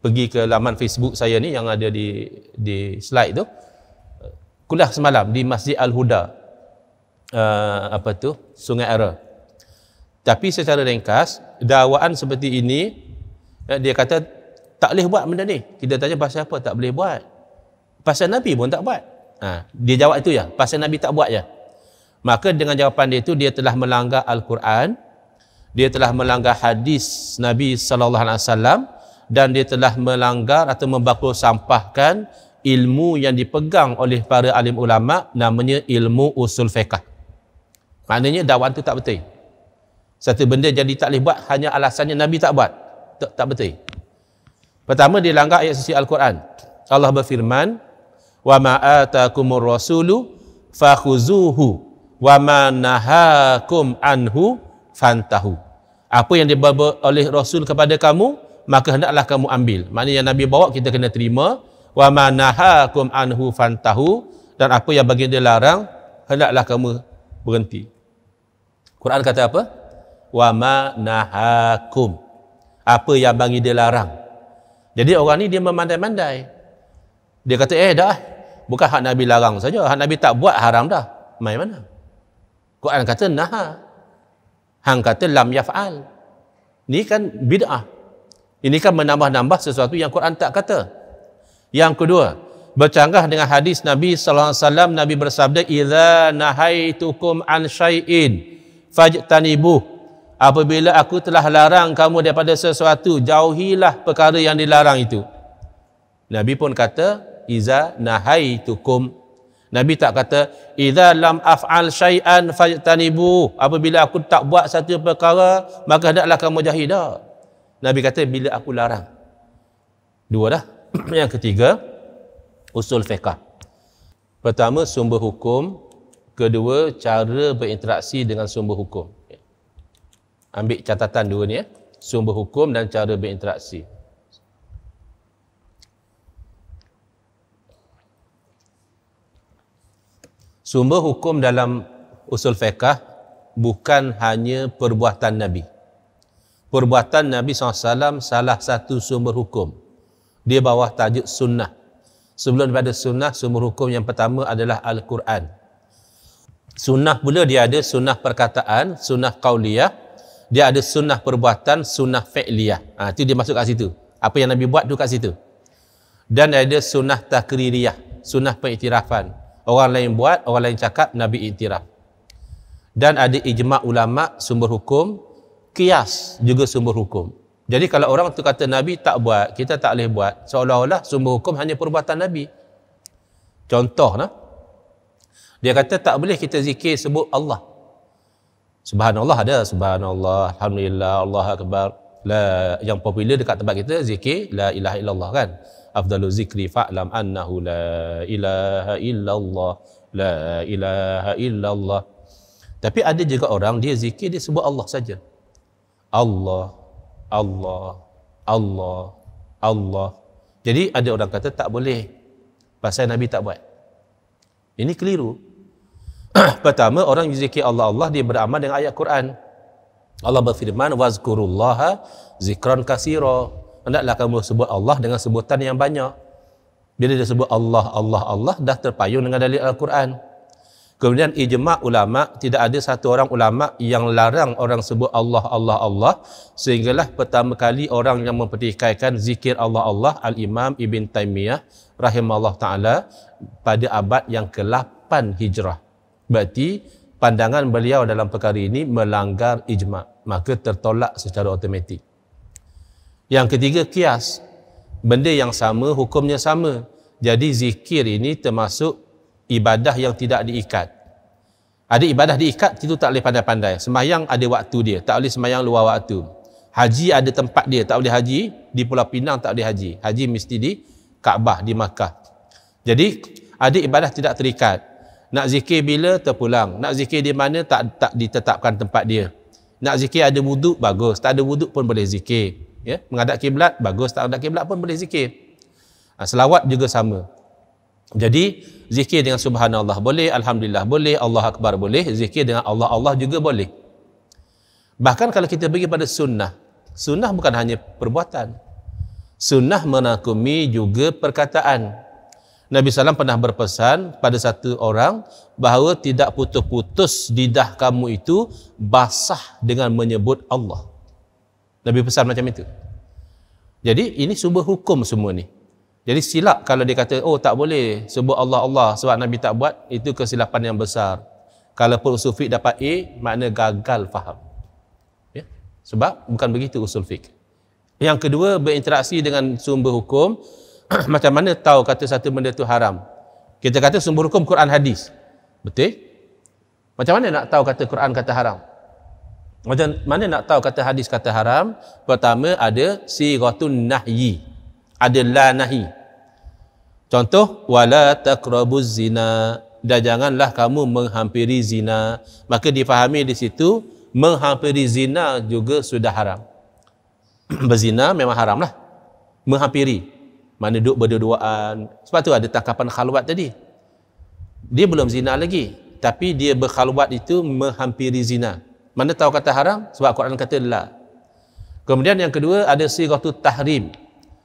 pergi ke laman Facebook saya ni yang ada di di slide tu kuliah semalam di Masjid Al Huda uh, ah, apa tu Sungai Ara tapi secara ringkas dakwaan seperti ini eh, dia kata tak boleh buat benda ni kita tanya pasal apa tak boleh buat pasal Nabi pun tak buat ha, dia jawab itu ya pasal Nabi tak buat ya maka dengan jawapan dia itu dia telah melanggar Al-Quran dia telah melanggar hadis Nabi sallallahu alaihi wasallam dan dia telah melanggar atau membakul sampahkan ilmu yang dipegang oleh para alim ulama namanya ilmu usul fiqh. Maknanya dakwah itu tak betul. Satu benda jadi tak boleh buat hanya alasannya Nabi tak buat. Tak, tak betul. Pertama dia langgar ayat suci Al-Quran. Allah berfirman, "Wa ma atakumur rasulu fakhuzuhu wa ma nahakum anhu fantahu." apa yang dibawa oleh Rasul kepada kamu maka hendaklah kamu ambil maknanya yang Nabi bawa kita kena terima wa manahakum anhu fantahu dan apa yang bagi dia larang hendaklah kamu berhenti Quran kata apa wa manahakum apa yang bagi dia larang jadi orang ni dia memandai-mandai dia kata eh dah eh. bukan hak Nabi larang saja hak Nabi tak buat haram dah main mana Quran kata nahak Hang kata lam yaf'al. Ini kan bid'ah. Ini kan menambah-nambah sesuatu yang Quran tak kata. Yang kedua, bercanggah dengan hadis Nabi sallallahu alaihi wasallam Nabi bersabda idza nahaitukum an syai'in fajtanibu. Apabila aku telah larang kamu daripada sesuatu, jauhilah perkara yang dilarang itu. Nabi pun kata, "Iza nahai tukum. Nabi tak kata idza lam af'al syai'an fajtanibu. Apabila aku tak buat satu perkara, maka hendaklah kamu jauhi dah. Nabi kata bila aku larang. Dua dah. Yang ketiga, usul fiqh. Pertama sumber hukum, kedua cara berinteraksi dengan sumber hukum. Ambil catatan dua ni ya. Sumber hukum dan cara berinteraksi. sumber hukum dalam usul fiqah bukan hanya perbuatan Nabi. Perbuatan Nabi SAW salah satu sumber hukum. Dia bawah tajuk sunnah. Sebelum daripada sunnah, sumber hukum yang pertama adalah Al-Quran. Sunnah pula dia ada sunnah perkataan, sunnah qawliyah. Dia ada sunnah perbuatan, sunnah fi'liyah. Ha, itu dia masuk kat situ. Apa yang Nabi buat tu kat situ. Dan ada sunnah takririyah, sunnah pengiktirafan orang lain buat, orang lain cakap, Nabi iktiraf. Dan ada ijma' ulama' sumber hukum, kias juga sumber hukum. Jadi kalau orang tu kata Nabi tak buat, kita tak boleh buat, seolah-olah sumber hukum hanya perbuatan Nabi. Contoh, nah? dia kata tak boleh kita zikir sebut Allah. Subhanallah ada, subhanallah, alhamdulillah, Allah akbar. La, yang popular dekat tempat kita zikir la ilaha illallah kan afdalu zikri fa'lam annahu la ilaha illallah la ilaha illallah tapi ada juga orang dia zikir dia sebut Allah saja Allah Allah Allah Allah jadi ada orang kata tak boleh pasal nabi tak buat ini keliru pertama orang zikir Allah Allah dia beramal dengan ayat Quran Allah berfirman wazkurullaha zikran kasira hendaklah kamu sebut Allah dengan sebutan yang banyak. Bila dia sebut Allah, Allah, Allah, dah terpayung dengan dalil Al-Quran. Kemudian ijma' ulama' tidak ada satu orang ulama' yang larang orang sebut Allah, Allah, Allah. Sehinggalah pertama kali orang yang mempertikaikan zikir Allah, Allah, Al-Imam Ibn Taymiyah rahimahullah ta'ala pada abad yang ke-8 hijrah. Berarti pandangan beliau dalam perkara ini melanggar ijma' maka tertolak secara automatik. Yang ketiga kias. Benda yang sama, hukumnya sama. Jadi zikir ini termasuk ibadah yang tidak diikat. Ada ibadah diikat, itu tak boleh pandai-pandai. Semayang ada waktu dia, tak boleh semayang luar waktu. Haji ada tempat dia, tak boleh haji. Di Pulau Pinang tak boleh haji. Haji mesti di Kaabah, di Makkah. Jadi ada ibadah tidak terikat. Nak zikir bila terpulang. Nak zikir di mana tak tak ditetapkan tempat dia. Nak zikir ada wuduk bagus. Tak ada wuduk pun boleh zikir ya menghadap kiblat bagus tak ada kiblat pun boleh zikir ha, selawat juga sama jadi zikir dengan subhanallah boleh alhamdulillah boleh Allah akbar boleh zikir dengan Allah Allah juga boleh bahkan kalau kita pergi pada sunnah sunnah bukan hanya perbuatan sunnah menakumi juga perkataan Nabi Sallam pernah berpesan pada satu orang bahawa tidak putus-putus didah kamu itu basah dengan menyebut Allah. Nabi besar macam itu. Jadi ini sumber hukum semua ni. Jadi silap kalau dia kata oh tak boleh sebut Allah Allah sebab Nabi tak buat itu kesilapan yang besar. Kalau pun usul fiqh dapat A makna gagal faham. Ya? Sebab bukan begitu usul fiqh. Yang kedua berinteraksi dengan sumber hukum macam mana tahu kata satu benda tu haram. Kita kata sumber hukum Quran hadis. Betul? Macam mana nak tahu kata Quran kata haram? Macam mana nak tahu kata hadis kata haram? Pertama ada siratun nahyi. Ada la nahi. Contoh wala taqrabuz zina dan janganlah kamu menghampiri zina. Maka difahami di situ menghampiri zina juga sudah haram. Berzina memang haramlah. Menghampiri mana duduk berdua-duaan. Sebab tu ada tangkapan khalwat tadi. Dia belum zina lagi tapi dia berkhalwat itu menghampiri zina. Mana tahu kata haram? Sebab Quran kata la. Kemudian yang kedua ada sigatu tahrim.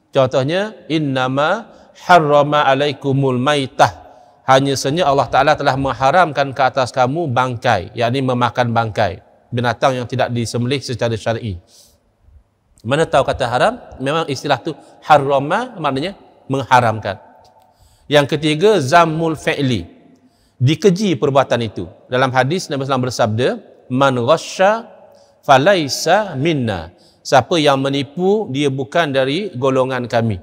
Contohnya innama harrama alaikumul maitah. Hanya sebenarnya Allah Ta'ala telah mengharamkan ke atas kamu bangkai. yakni memakan bangkai. Binatang yang tidak disembelih secara syar'i. Mana tahu kata haram? Memang istilah tu harrama maknanya mengharamkan. Yang ketiga, zamul fi'li. Dikeji perbuatan itu. Dalam hadis, Nabi Sallallahu Alaihi Wasallam bersabda, man ghasya falaisa minna. Siapa yang menipu, dia bukan dari golongan kami.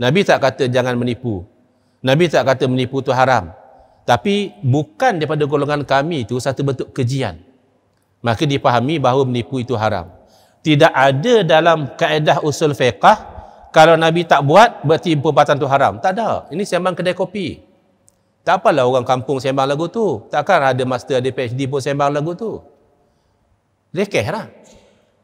Nabi tak kata jangan menipu. Nabi tak kata menipu itu haram. Tapi bukan daripada golongan kami itu satu bentuk kejian. Maka dipahami bahawa menipu itu haram. Tidak ada dalam kaedah usul fiqah, kalau Nabi tak buat, berarti perbuatan itu haram. Tak ada. Ini sembang kedai kopi. Tak apalah orang kampung sembang lagu tu. Takkan ada master, ada PhD pun sembang lagu tu. Zekih ha? lah.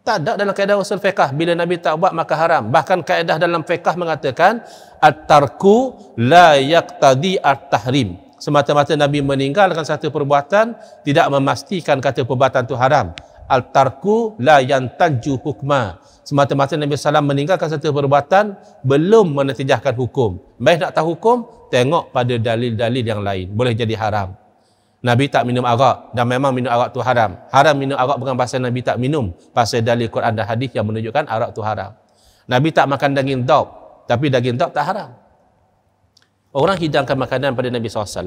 Tak ada dalam kaedah usul fiqah. Bila Nabi tak buat, maka haram. Bahkan kaedah dalam fiqah mengatakan, At-tarku la yaqtadi at-tahrim. Semata-mata Nabi meninggalkan satu perbuatan, tidak memastikan kata perbuatan itu haram. Al-tarku la yantanju hukma. Semata-mata Nabi SAW meninggalkan satu perbuatan, belum menetijahkan hukum. Baik nak tahu hukum, tengok pada dalil-dalil yang lain. Boleh jadi haram. Nabi tak minum arak dan memang minum arak tu haram. Haram minum arak bukan pasal Nabi tak minum, pasal dalil Quran dan hadis yang menunjukkan arak tu haram. Nabi tak makan daging dog, tapi daging dog tak haram. Orang hidangkan makanan pada Nabi SAW.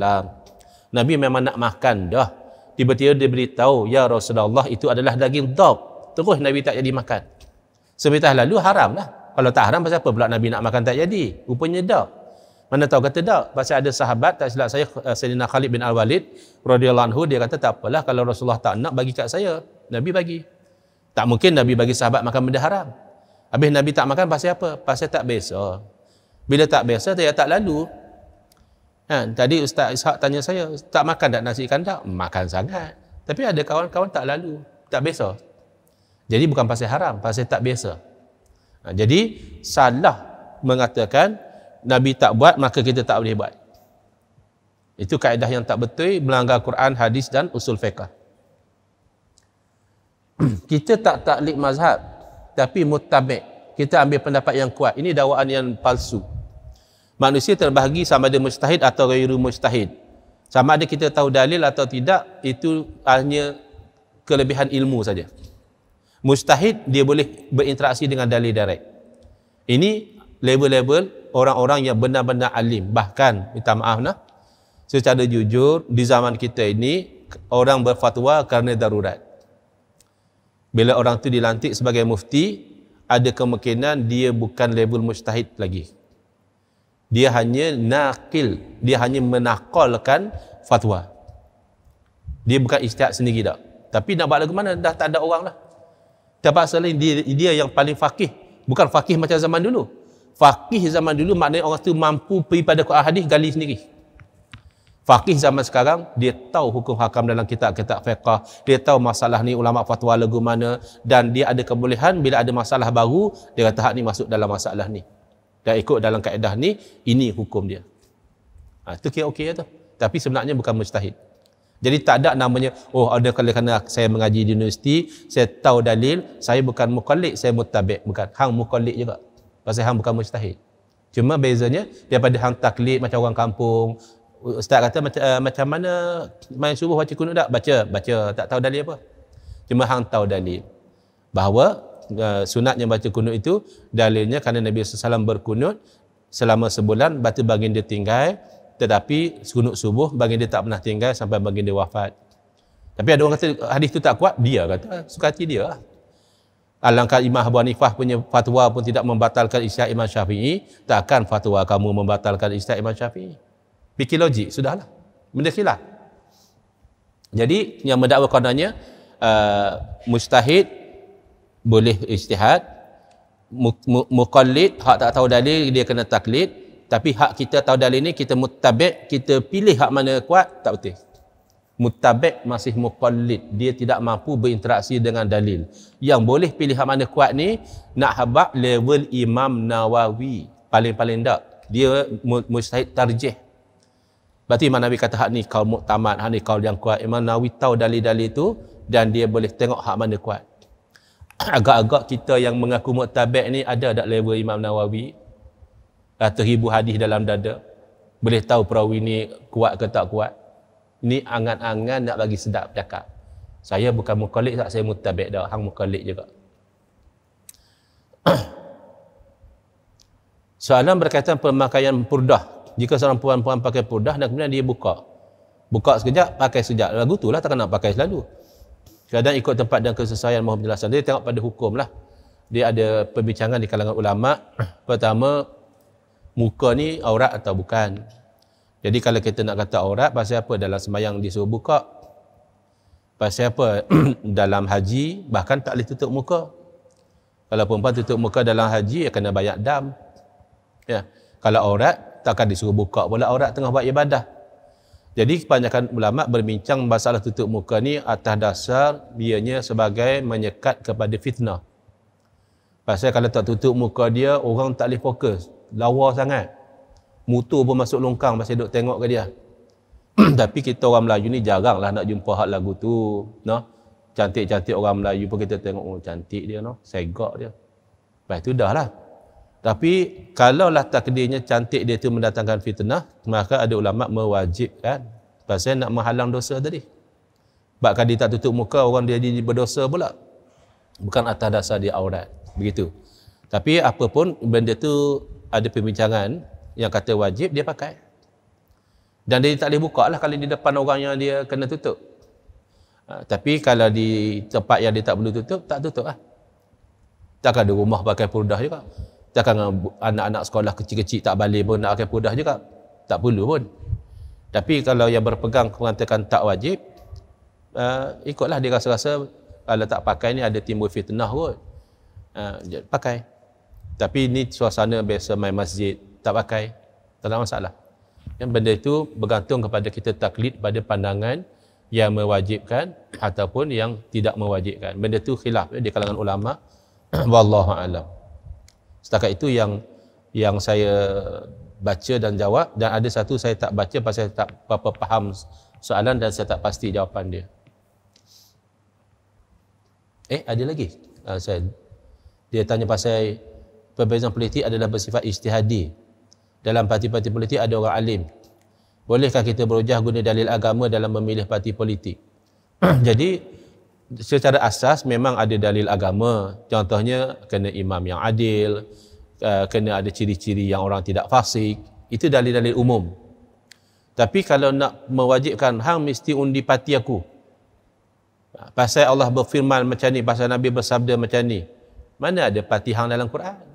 Nabi memang nak makan dah. Tiba-tiba dia beritahu, Ya Rasulullah, itu adalah daging dog. Terus Nabi tak jadi makan. Sebentar lalu haram lah. Kalau tak haram, pasal apa pula Nabi nak makan tak jadi? Rupanya dog. Mana tahu kata tak. Pasal ada sahabat, tak silap saya, eh, Sayyidina Khalid bin Al-Walid, radhiyallahu anhu, dia kata, tak apalah kalau Rasulullah tak nak bagi kat saya. Nabi bagi. Tak mungkin Nabi bagi sahabat makan benda haram. Habis Nabi tak makan pasal apa? Pasal tak biasa. Bila tak biasa, dia tak lalu. Ha, tadi Ustaz Ishak tanya saya, tak makan tak nasi ikan tak? Makan sangat. Tapi ada kawan-kawan tak lalu. Tak biasa. Jadi bukan pasal haram, pasal tak biasa. Ha, jadi salah mengatakan Nabi tak buat maka kita tak boleh buat. Itu kaedah yang tak betul, melanggar Quran, hadis dan usul fiqah. kita tak taklik mazhab tapi muttabi'. Kita ambil pendapat yang kuat. Ini dakwaan yang palsu. Manusia terbahagi sama ada mustahid atau rayu mustahid. Sama ada kita tahu dalil atau tidak, itu hanya kelebihan ilmu saja. Mustahid dia boleh berinteraksi dengan dalil direct. Ini label-label orang-orang yang benar-benar alim. Bahkan, minta maaf nah, secara jujur, di zaman kita ini, orang berfatwa kerana darurat. Bila orang tu dilantik sebagai mufti, ada kemungkinan dia bukan label mustahid lagi. Dia hanya nakil, dia hanya menakolkan fatwa. Dia bukan istihad sendiri tak. Tapi nak buat lagu mana, dah tak ada orang lah. Terpaksa lain, dia, dia yang paling fakih. Bukan fakih macam zaman dulu. Faqih zaman dulu maknanya orang tu mampu pergi pada Quran hadis gali sendiri. Faqih zaman sekarang dia tahu hukum hakam dalam kitab-kitab fiqah, dia tahu masalah ni ulama fatwa lagu mana dan dia ada kebolehan bila ada masalah baru dia kata hak ni masuk dalam masalah ni. Dan ikut dalam kaedah ni ini hukum dia. Ha, itu kira okey tu. Tapi sebenarnya bukan mustahil. Jadi tak ada namanya oh ada kala kena saya mengaji di universiti, saya tahu dalil, saya bukan mukallid, saya mutabik bukan. Hang mukallid juga pasal hang bukan mujtahid. Cuma bezanya daripada hang taklid macam orang kampung, ustaz kata macam uh, macam mana main subuh baca kunut tak? Baca, baca tak tahu dalil apa. Cuma hang tahu dalil bahawa uh, sunatnya baca kunut itu dalilnya kerana Nabi SAW berkunut selama sebulan batu baginda tinggal tetapi kunut subuh baginda tak pernah tinggal sampai baginda wafat. Tapi ada orang kata hadis itu tak kuat, dia kata suka hati dia lah. Alangkah Imam Abu Hanifah punya fatwa pun tidak membatalkan isyak Imam Syafi'i, takkan fatwa kamu membatalkan isyak Imam Syafi'i. Fikir logik, sudahlah. Benda khilaf. Jadi, yang mendakwa kononnya, uh, mustahid boleh istihad, muqallid, hak tak tahu dalil, dia kena taklid, tapi hak kita tahu dalil ni, kita mutabik, kita pilih hak mana kuat, tak betul mutabik masih muqallid dia tidak mampu berinteraksi dengan dalil yang boleh pilih hak mana kuat ni nak habak level Imam Nawawi paling-paling tak dia mustahid tarjih berarti Imam Nawawi kata hak ni kau muqtamad hak ni kau yang kuat Imam Nawawi tahu dalil-dalil tu dan dia boleh tengok hak mana kuat agak-agak kita yang mengaku muqtabik ni ada tak level Imam Nawawi atau ribu hadis dalam dada boleh tahu perawi ni kuat ke tak kuat ini angan-angan nak bagi sedap cakap. Saya bukan mukallid tak saya mutabik dah. Hang mukallid juga. Soalan berkaitan pemakaian purdah. Jika seorang perempuan pakai purdah dan kemudian dia buka. Buka sekejap, pakai sekejap. Lagu tu lah tak nak pakai selalu. Kadang ikut tempat dan kesesuaian mohon penjelasan. Dia tengok pada hukum lah. Dia ada perbincangan di kalangan ulama. Pertama, muka ni aurat atau bukan. Jadi kalau kita nak kata aurat, pasal apa dalam semayang disuruh buka? Pasal apa dalam haji, bahkan tak boleh tutup muka? Kalau perempuan tutup muka dalam haji, ia kena bayar dam. Ya. Kalau aurat, takkan disuruh buka pula aurat tengah buat ibadah. Jadi kebanyakan ulama berbincang masalah tutup muka ni atas dasar biarnya sebagai menyekat kepada fitnah. Pasal kalau tak tutup muka dia, orang tak boleh fokus. Lawa sangat. Mutu pun masuk longkang masa duk tengok ke dia. Tapi kita orang Melayu ni jaranglah nak jumpa hak lagu tu. No? Cantik-cantik orang Melayu pun kita tengok, oh cantik dia, no? segak dia. Lepas tu dah lah. Tapi kalau kalaulah takdirnya cantik dia tu mendatangkan fitnah, maka ada ulama' mewajibkan pasal nak menghalang dosa tadi. Sebab kalau tak tutup muka, orang dia jadi berdosa pula. Bukan atas dasar dia aurat. Begitu. Tapi apapun, benda tu ada pembincangan yang kata wajib dia pakai dan dia tak boleh buka lah kalau di depan orang yang dia kena tutup ha, tapi kalau di tempat yang dia tak perlu tutup tak tutup lah takkan di rumah pakai purdah juga takkan anak-anak sekolah kecil-kecil tak balik pun nak pakai purdah juga tak perlu pun tapi kalau yang berpegang mengatakan tak wajib ha, ikutlah dia rasa-rasa kalau tak pakai ni ada timbul fitnah kot ha, pakai tapi ni suasana biasa main masjid tak pakai tak ada masalah yang benda itu bergantung kepada kita taklid pada pandangan yang mewajibkan ataupun yang tidak mewajibkan benda itu khilaf ya, di kalangan ulama wallahu alam setakat itu yang yang saya baca dan jawab dan ada satu saya tak baca pasal saya tak apa faham soalan dan saya tak pasti jawapan dia eh ada lagi uh, saya dia tanya pasal perbezaan politik adalah bersifat ijtihadi dalam parti-parti politik ada orang alim. Bolehkah kita berujah guna dalil agama dalam memilih parti politik? Jadi secara asas memang ada dalil agama. Contohnya kena imam yang adil, eh, kena ada ciri-ciri yang orang tidak fasik. Itu dalil-dalil umum. Tapi kalau nak mewajibkan hang mesti undi parti aku. Ha, pasal Allah berfirman macam ni, pasal Nabi bersabda macam ni. Mana ada parti hang dalam Quran?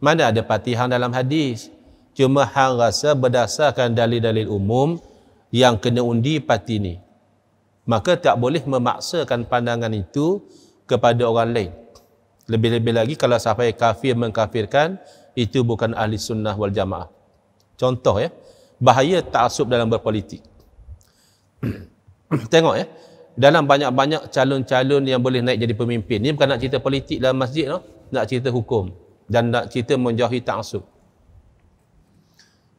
Mana ada patihan dalam hadis? Cuma hang rasa berdasarkan dalil-dalil umum yang kena undi pati ni. Maka tak boleh memaksakan pandangan itu kepada orang lain. Lebih-lebih lagi kalau sampai kafir mengkafirkan, itu bukan ahli sunnah wal jamaah. Contoh ya, bahaya ta'asub dalam berpolitik. Tengok ya, dalam banyak-banyak calon-calon yang boleh naik jadi pemimpin. Ini bukan nak cerita politik dalam masjid, no? nak cerita hukum dan nak kita menjauhi ta'asub.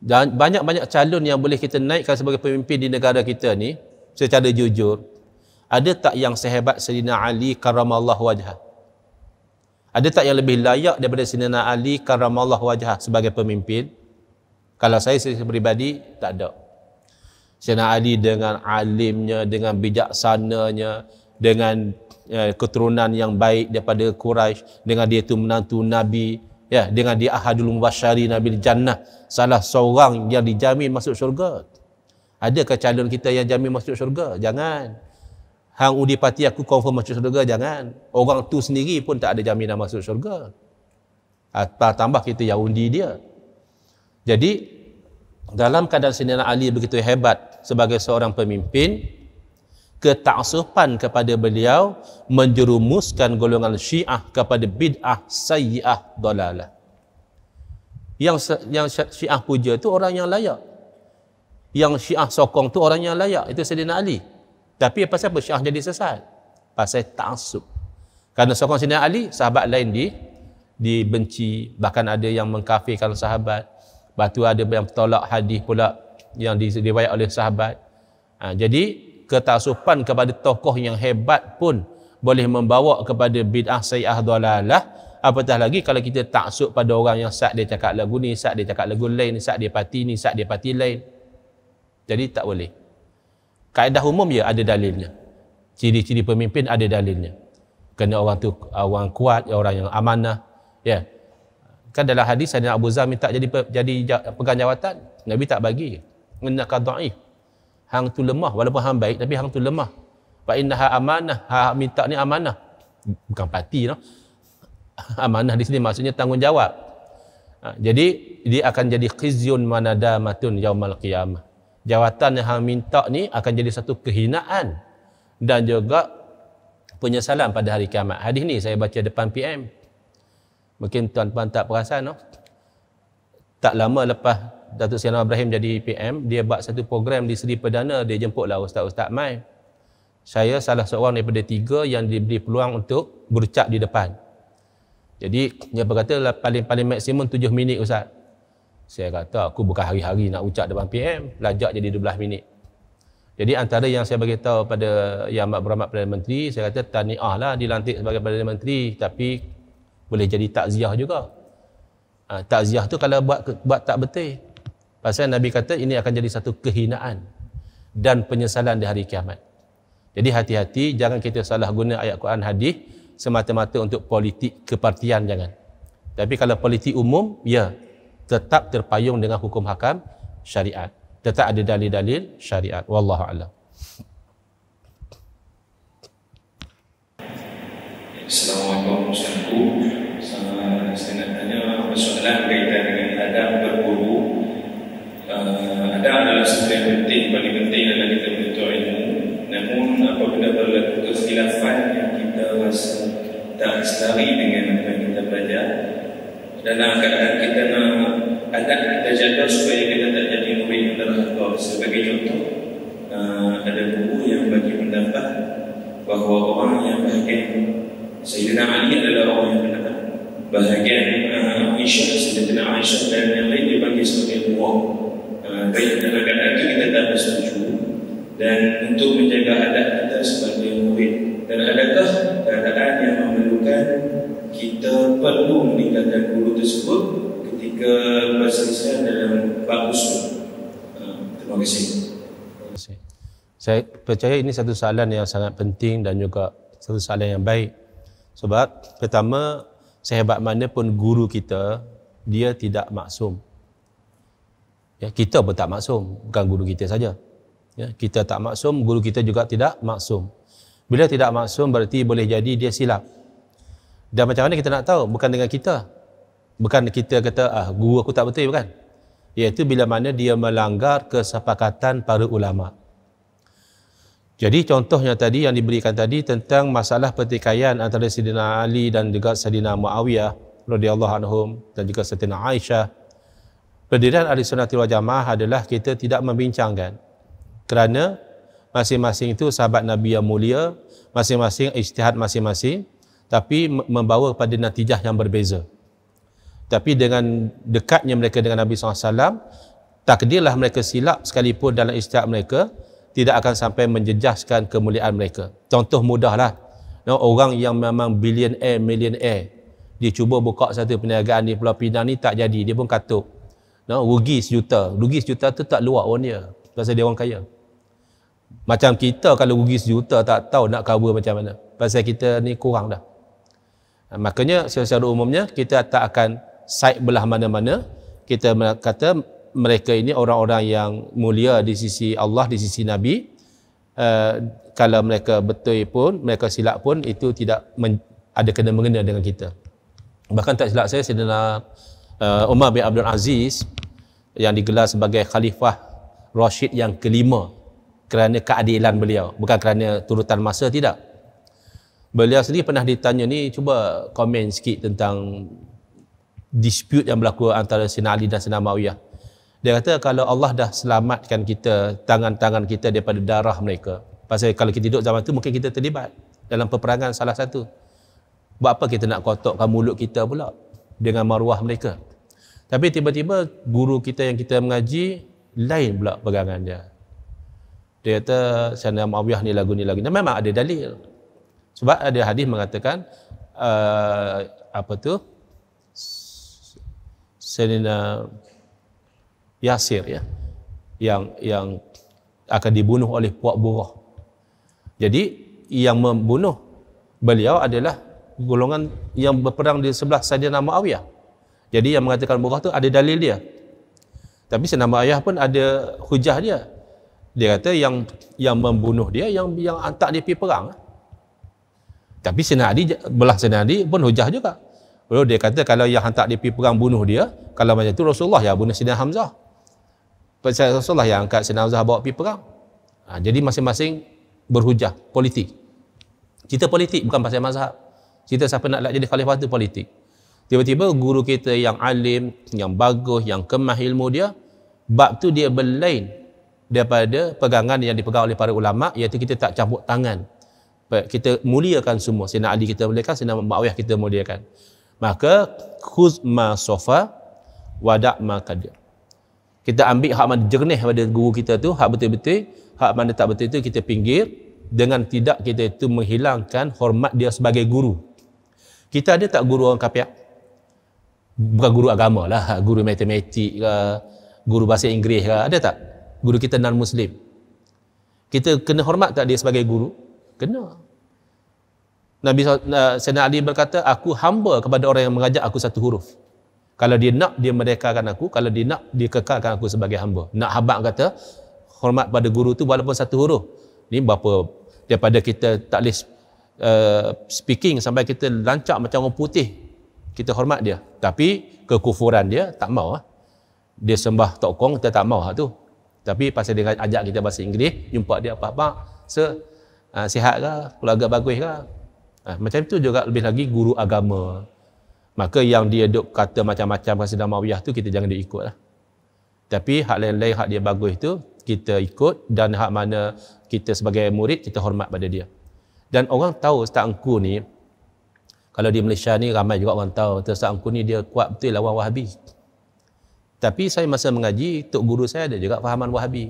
Dan banyak-banyak calon yang boleh kita naikkan sebagai pemimpin di negara kita ni secara jujur. Ada tak yang sehebat Sayyidina Ali karamallah wajah? Ada tak yang lebih layak daripada Sayyidina Ali karamallah wajah sebagai pemimpin? Kalau saya secara pribadi tak ada. Sayyidina Ali dengan alimnya, dengan bijaksananya, dengan ya, keturunan yang baik daripada Quraisy dengan dia itu menantu Nabi ya dengan dia ahadul mubasyari Nabi jannah salah seorang yang dijamin masuk syurga adakah calon kita yang jamin masuk syurga jangan hang udi pati aku confirm masuk syurga jangan orang tu sendiri pun tak ada jaminan masuk syurga apa ah, tambah kita yang undi dia jadi dalam keadaan Sayyidina Ali begitu hebat sebagai seorang pemimpin ketaksufan kepada beliau menjerumuskan golongan syiah kepada bid'ah sayyiah dalalah yang yang syiah puja itu orang yang layak yang syiah sokong tu orang yang layak itu Sayyidina Ali tapi pasal apa syiah jadi sesat pasal taksub kerana sokong Sayyidina Ali sahabat lain di dibenci bahkan ada yang mengkafirkan sahabat batu ada yang tolak hadis pula yang diriwayat oleh sahabat ha, jadi ketasupan kepada tokoh yang hebat pun boleh membawa kepada bid'ah sayyah dalalah apatah lagi kalau kita taksub pada orang yang sat dia cakap lagu ni sat dia cakap lagu lain sat dia parti ni sat dia parti lain jadi tak boleh kaedah umum ya ada dalilnya ciri-ciri pemimpin ada dalilnya kena orang tu orang kuat orang yang amanah ya yeah. kan dalam hadis ada Abu Zah minta jadi jadi pegang jawatan Nabi tak bagi innaka da'if hang tu lemah walaupun hang baik tapi hang tu lemah fa innaha amanah ha minta ni amanah bukan parti noh amanah di sini maksudnya tanggungjawab ha, jadi dia akan jadi khizyun manadamatun yaumal qiyamah jawatan yang hang minta ni akan jadi satu kehinaan dan juga penyesalan pada hari kiamat hadis ni saya baca depan PM mungkin tuan-tuan tak perasan noh tak lama lepas Datuk Seri Anwar Ibrahim jadi PM, dia buat satu program di Seri Perdana, dia jemputlah Ustaz-Ustaz Mai. Saya salah seorang daripada tiga yang diberi peluang untuk bercak di depan. Jadi, dia berkata lah, paling-paling maksimum tujuh minit Ustaz. Saya kata, aku bukan hari-hari nak ucap depan PM, lajak jadi dua 12 minit. Jadi antara yang saya beritahu pada Yang Amat Berhormat Perdana Menteri, saya kata taniah lah dilantik sebagai Perdana Menteri, tapi boleh jadi takziah juga. Ha, takziah tu kalau buat, buat tak betul, Pasal Nabi kata ini akan jadi satu kehinaan dan penyesalan di hari kiamat. Jadi hati-hati jangan kita salah guna ayat Quran hadis semata-mata untuk politik kepartian jangan. Tapi kalau politik umum ya tetap terpayung dengan hukum hakam syariat. Tetap ada dalil-dalil syariat. Wallahu a'lam. Assalamualaikum warahmatullahi wabarakatuh. Saya nak tanya soalan berkaitan Zakat adalah sesuatu yang penting bagi penting adalah kita menuntut ilmu Namun apabila berlaku kesilapan yang kita rasa tak selari dengan apa yang kita belajar Dan dalam keadaan kita nak adat kita jaga supaya kita tak jadi murid yang terhadap Sebagai contoh, ah, ada buku yang bagi pendapat bahawa orang yang bahagian Sayyidina Ali adalah orang yang pendapat bahagian ah, Aisyah, Sayyidina Aisyah dan yang lain dibagi sebagai buah baik menerangkan lagi kita tak bersatu dan untuk menjaga adat kita sebagai murid dan adakah keadaan yang memerlukan kita perlu meninggalkan guru tersebut ketika berselisih dalam bab usul terima kasih saya percaya ini satu soalan yang sangat penting dan juga satu soalan yang baik. Sebab pertama, sehebat mana pun guru kita, dia tidak maksum. Ya, kita pun tak maksum, bukan guru kita saja. Ya, kita tak maksum, guru kita juga tidak maksum. Bila tidak maksum berarti boleh jadi dia silap. Dan macam mana kita nak tahu? Bukan dengan kita. Bukan kita kata, ah, guru aku tak betul, bukan? Iaitu bila mana dia melanggar kesepakatan para ulama. Jadi contohnya tadi yang diberikan tadi tentang masalah pertikaian antara Sayyidina Ali dan juga Sayyidina Muawiyah radhiyallahu anhum dan juga Sayyidina Aisyah pendirian ahli sunnati wal jamaah adalah kita tidak membincangkan kerana masing-masing itu sahabat Nabi yang mulia, masing-masing ijtihad masing-masing tapi membawa kepada natijah yang berbeza. Tapi dengan dekatnya mereka dengan Nabi SAW, takdirlah mereka silap sekalipun dalam ijtihad mereka, tidak akan sampai menjejaskan kemuliaan mereka. Contoh mudahlah. orang yang memang billionaire, millionaire, dia cuba buka satu perniagaan di Pulau Pinang ni tak jadi, dia pun katuk no, rugi sejuta rugi sejuta tu tak luar orang dia pasal dia orang kaya macam kita kalau rugi sejuta tak tahu nak cover macam mana pasal kita ni kurang dah ha, makanya secara umumnya kita tak akan side belah mana-mana kita kata mereka ini orang-orang yang mulia di sisi Allah, di sisi Nabi uh, kalau mereka betul pun, mereka silap pun itu tidak men- ada kena-mengena dengan kita bahkan tak silap saya, saya uh, Umar bin Abdul Aziz yang digelar sebagai khalifah Rashid yang kelima kerana keadilan beliau bukan kerana turutan masa tidak beliau sendiri pernah ditanya ni cuba komen sikit tentang dispute yang berlaku antara Sina Ali dan Sina Mawiyah dia kata kalau Allah dah selamatkan kita tangan-tangan kita daripada darah mereka pasal kalau kita duduk zaman tu mungkin kita terlibat dalam peperangan salah satu buat apa kita nak kotokkan mulut kita pula dengan maruah mereka tapi tiba-tiba guru kita yang kita mengaji lain pula pegangan dia. Dia kata sanad Muawiyah ni lagu ni lagu ni memang ada dalil. Sebab ada hadis mengatakan uh, apa tu? Sanina Yasir ya yang yang akan dibunuh oleh puak buruh. Jadi yang membunuh beliau adalah golongan yang berperang di sebelah Sayyidina Muawiyah. Jadi yang mengatakan murah tu ada dalil dia. Tapi senama ayah pun ada hujah dia. Dia kata yang yang membunuh dia yang yang hantar dia pergi perang. Tapi Senadi belah Senadi pun hujah juga. Lalu dia kata kalau yang hantar dia pergi perang bunuh dia, kalau macam tu Rasulullah ya bunuh Sina Hamzah. Pasal Rasulullah yang angkat Sina Hamzah bawa pergi perang. Ha, jadi masing-masing berhujah politik. Cita politik bukan pasal mazhab. Cita siapa nak jadi khalifah tu politik. Tiba-tiba guru kita yang alim, yang bagus, yang kemah ilmu dia, bab tu dia berlain daripada pegangan yang dipegang oleh para ulama iaitu kita tak cabut tangan. Kita muliakan semua. Sina Ali kita muliakan, Sina Ma'awiyah kita muliakan. Maka khuz ma sofa wada ma kadir. Kita ambil hak mana jernih pada guru kita tu, hak betul-betul, hak mana tak betul itu kita pinggir dengan tidak kita itu menghilangkan hormat dia sebagai guru. Kita ada tak guru orang kafir? bukan guru agama lah, ha, guru matematik ke, guru bahasa Inggeris ke, ada tak? Guru kita non-Muslim. Kita kena hormat tak dia sebagai guru? Kena. Nabi Sayyidina Ali berkata, aku hamba kepada orang yang mengajak aku satu huruf. Kalau dia nak, dia merdekakan aku. Kalau dia nak, dia kekalkan aku sebagai hamba. Nak habak kata, hormat pada guru tu walaupun satu huruf. Ini berapa daripada kita tak boleh uh, speaking sampai kita lancar macam orang putih kita hormat dia tapi kekufuran dia tak mau ah dia sembah tokong kita tak mau hak ah, tu tapi pasal dia ajak kita bahasa Inggeris jumpa dia apa-apa se uh, ah, sihat ke keluarga bagus ke uh, ah, macam itu juga lebih lagi guru agama maka yang dia dok kata macam-macam pasal damawiyah tu kita jangan dia ikut lah tapi hak lain-lain hak dia bagus tu kita ikut dan hak mana kita sebagai murid kita hormat pada dia dan orang tahu Ustaz Engku ni kalau di Malaysia ni ramai juga orang tahu Ustaz Angku ni dia kuat betul lawan Wahabi. Tapi saya masa mengaji, Tok Guru saya ada juga fahaman Wahabi.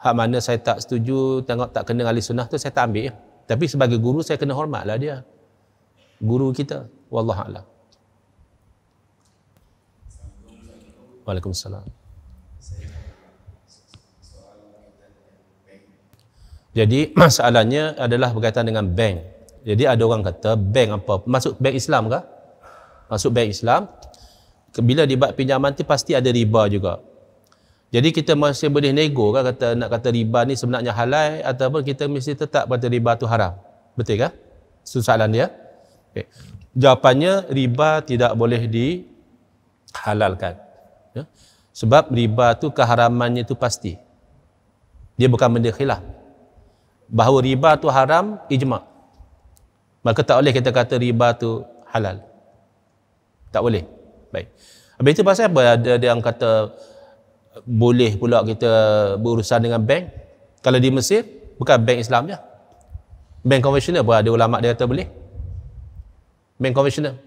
Hak mana saya tak setuju, tengok tak kena alis sunnah tu saya tak ambil. Tapi sebagai guru saya kena hormat lah dia. Guru kita. Wallahualam. Waalaikumsalam. Jadi masalahnya adalah berkaitan dengan bank. Jadi ada orang kata bank apa? Masuk bank Islam ke? Masuk bank Islam. Bila dibuat pinjaman tu pasti ada riba juga. Jadi kita masih boleh nego kan kata nak kata riba ni sebenarnya halal ataupun kita mesti tetap kata riba tu haram. Betul ke? Itu dia. Okay. Jawapannya riba tidak boleh dihalalkan. Ya? Sebab riba tu keharamannya tu pasti. Dia bukan benda Bahawa riba tu haram, ijma'. Maka tak boleh kita kata riba tu halal. Tak boleh. Baik. Habis itu pasal apa ada yang kata boleh pula kita berurusan dengan bank? Kalau di Mesir, bukan bank Islam je. Bank konvensional pun ada ulama' dia kata boleh. Bank konvensional.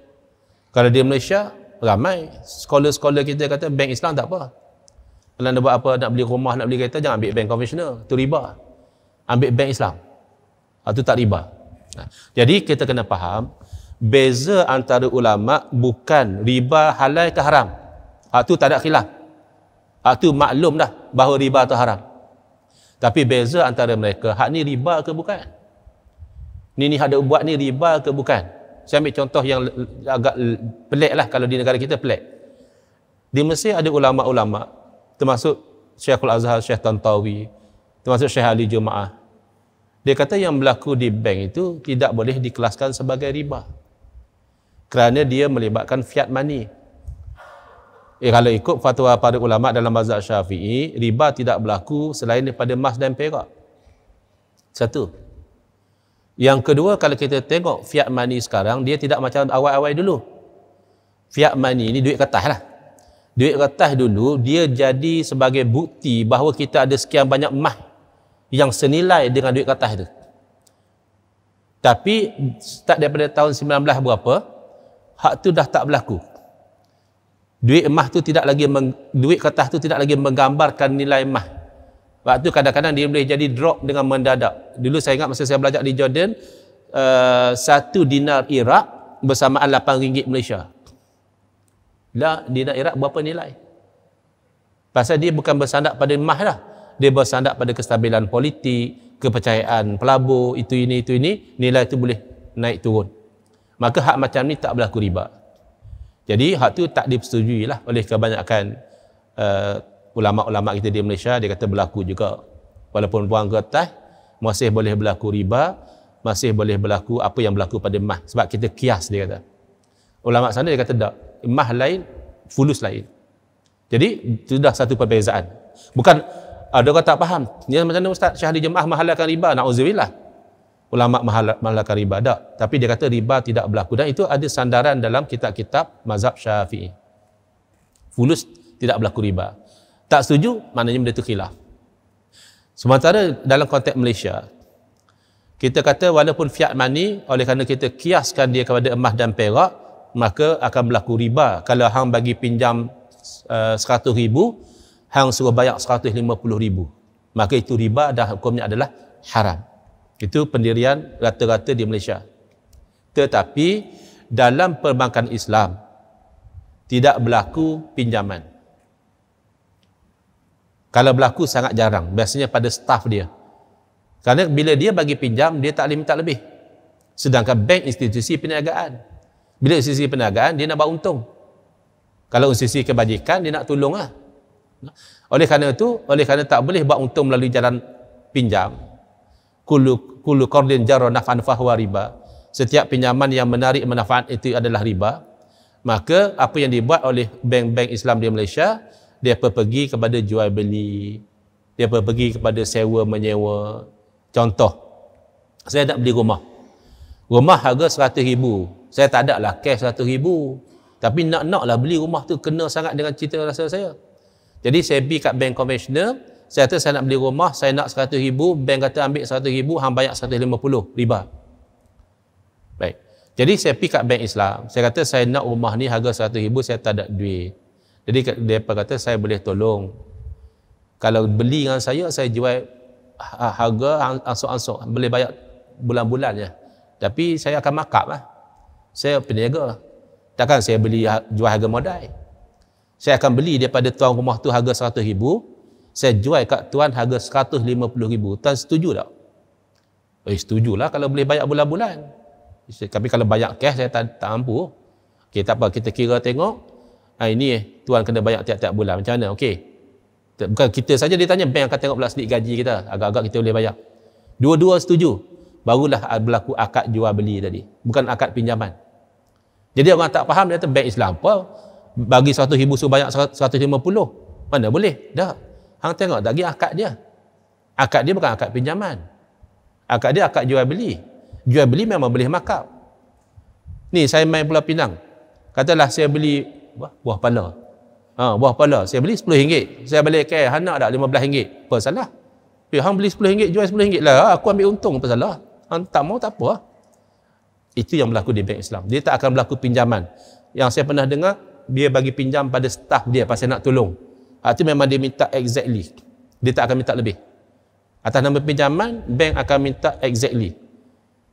Kalau di Malaysia, ramai. Sekolah-sekolah kita kata bank Islam tak apa. Kalau anda buat apa, nak beli rumah, nak beli kereta, jangan ambil bank konvensional. Itu riba. Ambil bank Islam. Itu ah, tak riba. Nah, ha. jadi kita kena faham beza antara ulama bukan riba halal ke haram. Ha, tu tak ada khilaf. Ha, tu maklum dah bahawa riba atau haram. Tapi beza antara mereka, hak ni riba ke bukan? Ni ni ada buat ni riba ke bukan? Saya ambil contoh yang agak pelik lah kalau di negara kita pelik. Di Mesir ada ulama-ulama termasuk Syekhul Azhar, Syekh Tantawi, termasuk Syekh Ali Jumaah. Dia kata yang berlaku di bank itu tidak boleh dikelaskan sebagai riba. Kerana dia melibatkan fiat money. Eh, kalau ikut fatwa para ulama dalam mazhab syafi'i, riba tidak berlaku selain daripada emas dan perak. Satu. Yang kedua, kalau kita tengok fiat money sekarang, dia tidak macam awal-awal dulu. Fiat money ini duit kertas lah. Duit kertas dulu, dia jadi sebagai bukti bahawa kita ada sekian banyak emas yang senilai dengan duit kertas tu. Tapi start daripada tahun 19 berapa, hak tu dah tak berlaku. Duit emas tu tidak lagi meng, duit kertas tu tidak lagi menggambarkan nilai emas. Waktu kadang-kadang dia boleh jadi drop dengan mendadak. Dulu saya ingat masa saya belajar di Jordan, uh, satu dinar Iraq bersamaan 8 ringgit Malaysia. Lah, dinar Iraq berapa nilai? Pasal dia bukan bersandak pada emas lah dia bersandar pada kestabilan politik, kepercayaan pelabur, itu ini, itu ini, nilai itu boleh naik turun. Maka hak macam ni tak berlaku riba. Jadi hak tu tak dipersetujui lah oleh kebanyakan uh, ulama-ulama kita di Malaysia, dia kata berlaku juga. Walaupun buang ke masih boleh berlaku riba, masih boleh berlaku apa yang berlaku pada mah. Sebab kita kias dia kata. Ulama sana dia kata tak. mah lain, fulus lain. Jadi itu dah satu perbezaan. Bukan ada ah, orang tak faham. ni macam mana Ustaz? Syahli jemaah menghalalkan riba. nauzubillah Ulama' mahalakan riba. Tak. Tapi dia kata riba tidak berlaku. Dan itu ada sandaran dalam kitab-kitab mazhab syafi'i. Fulus tidak berlaku riba. Tak setuju, maknanya benda itu khilaf. Sementara dalam konteks Malaysia, kita kata walaupun fiat mani oleh kerana kita kiaskan dia kepada emas dan perak, maka akan berlaku riba. Kalau hang bagi pinjam uh, eh, 100 ribu, hang suruh bayar 150 ribu. Maka itu riba dan hukumnya adalah haram. Itu pendirian rata-rata di Malaysia. Tetapi dalam perbankan Islam tidak berlaku pinjaman. Kalau berlaku sangat jarang. Biasanya pada staff dia. Kerana bila dia bagi pinjam, dia tak boleh minta lebih. Sedangkan bank institusi perniagaan. Bila institusi perniagaan, dia nak buat untung. Kalau institusi kebajikan, dia nak tolong lah. Oleh kerana itu, oleh kerana tak boleh buat untung melalui jalan pinjam, kulu kulu qardin jarra naf'an fa huwa riba. Setiap pinjaman yang menarik manfaat itu adalah riba. Maka apa yang dibuat oleh bank-bank Islam di Malaysia, dia pergi kepada jual beli, dia pergi kepada sewa menyewa. Contoh, saya nak beli rumah. Rumah harga rm ribu. Saya tak ada lah cash rm ribu. Tapi nak-nak lah beli rumah tu kena sangat dengan cita rasa saya. Jadi saya pergi kat bank konvensional, saya kata saya nak beli rumah, saya nak 100 ribu, bank kata ambil 100 ribu, hang bayar 150 riba. Baik. Jadi saya pergi kat bank Islam, saya kata saya nak rumah ni harga 100 ribu, saya tak ada duit. Jadi mereka kata saya boleh tolong. Kalau beli dengan saya, saya jual ha, harga angsur-angsur, boleh bayar bulan-bulan je. Tapi saya akan markup lah. Saya peniaga. Takkan saya beli ha, jual harga modal saya akan beli daripada tuan rumah tu harga 100 ribu saya jual kat tuan harga 150 ribu tuan setuju tak? eh setuju lah kalau boleh bayar bulan-bulan tapi kalau bayar cash saya tak, tak mampu ok tak apa kita kira tengok ha, ini eh, tuan kena bayar tiap-tiap bulan macam mana ok bukan kita saja dia tanya bank akan tengok pula sendiri gaji kita agak-agak kita boleh bayar dua-dua setuju barulah berlaku akad jual beli tadi bukan akad pinjaman jadi orang tak faham dia kata bank Islam apa bagi satu ribu sebanyak puluh, mana boleh dah hang tengok lagi akad dia akad dia bukan akad pinjaman akad dia akad jual beli jual beli memang boleh makap ni saya main pula pinang katalah saya beli buah, buah pala ha, buah pala saya beli sepuluh 10 saya balik ke anak lima belah 15 apa salah tapi eh, hang beli sepuluh 10 jual sepuluh 10 lah ah, aku ambil untung apa salah hang tak mau tak apa itu yang berlaku di bank Islam dia tak akan berlaku pinjaman yang saya pernah dengar dia bagi pinjam pada staff dia pasal nak tolong. Ha, ah, itu memang dia minta exactly. Dia tak akan minta lebih. Atas nama pinjaman, bank akan minta exactly.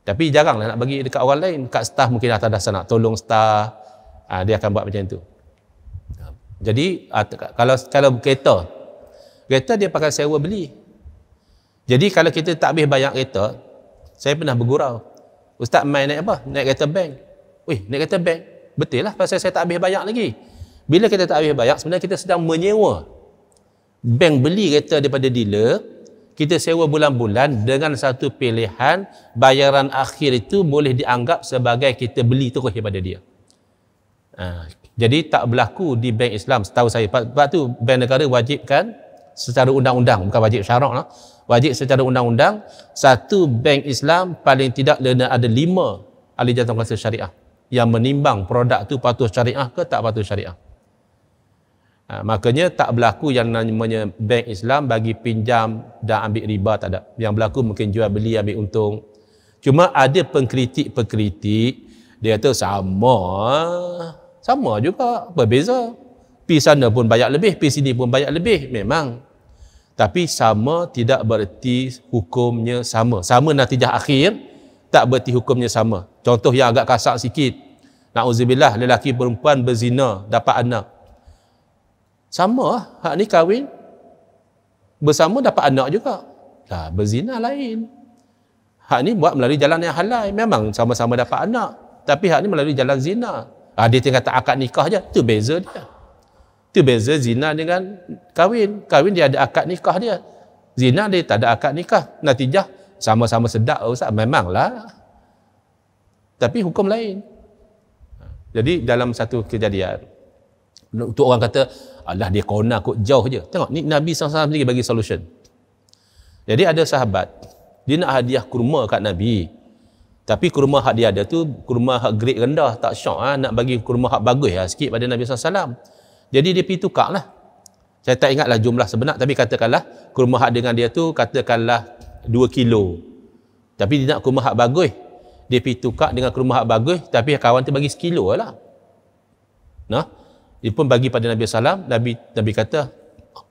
Tapi jaranglah nak bagi dekat orang lain. Dekat staff mungkin atas dasar nak tolong staff. Ha, dia akan buat macam tu. Jadi, ah, kalau kalau kereta, kereta dia pakai sewa beli. Jadi, kalau kita tak habis bayar kereta, saya pernah bergurau. Ustaz main naik apa? Naik kereta bank. Wih, naik kereta bank betul lah pasal saya tak habis bayar lagi bila kita tak habis bayar sebenarnya kita sedang menyewa bank beli kereta daripada dealer kita sewa bulan-bulan dengan satu pilihan bayaran akhir itu boleh dianggap sebagai kita beli terus daripada dia ha. jadi tak berlaku di bank Islam setahu saya sebab tu bank negara wajibkan secara undang-undang bukan wajib syarak lah wajib secara undang-undang satu bank Islam paling tidak ada lima ahli jantung kuasa syariah yang menimbang produk tu patut syariah ke tak patut syariah. Ha, makanya tak berlaku yang namanya bank Islam bagi pinjam dan ambil riba tak ada. Yang berlaku mungkin jual beli ambil untung. Cuma ada pengkritik-pengkritik dia kata sama sama juga berbeza. Pi sana pun banyak lebih, pi sini pun banyak lebih memang. Tapi sama tidak bererti hukumnya sama. Sama natijah akhir, tak berarti hukumnya sama. Contoh yang agak kasar sikit. Na'udzubillah, lelaki perempuan berzina, dapat anak. Sama lah. Hak ni kahwin. Bersama dapat anak juga. Lah, berzina lain. Hak ni buat melalui jalan yang halal. Memang sama-sama dapat anak. Tapi hak ni melalui jalan zina. Ha, dia tinggal tak akad nikah je. Itu beza dia. Itu beza zina dengan kahwin. Kahwin dia ada akad nikah dia. Zina dia tak ada akad nikah. Natijah, sama-sama sedap Ustaz memanglah tapi hukum lain jadi dalam satu kejadian untuk orang kata Allah dia kona kot jauh je tengok ni Nabi SAW sendiri bagi solution jadi ada sahabat dia nak hadiah kurma kat Nabi tapi kurma hak dia ada tu kurma hak grade rendah tak syok ha? nak bagi kurma hak bagus ha? sikit pada Nabi SAW jadi dia pergi tukar lah saya tak ingatlah jumlah sebenar tapi katakanlah kurma hak dengan dia tu katakanlah Dua kilo. Tapi dia nak kurma hak bagus. Dia pergi tukar dengan kurma hak bagus. Tapi kawan tu bagi sekilo lah. Nah, dia pun bagi pada Nabi SAW. Nabi, Nabi kata,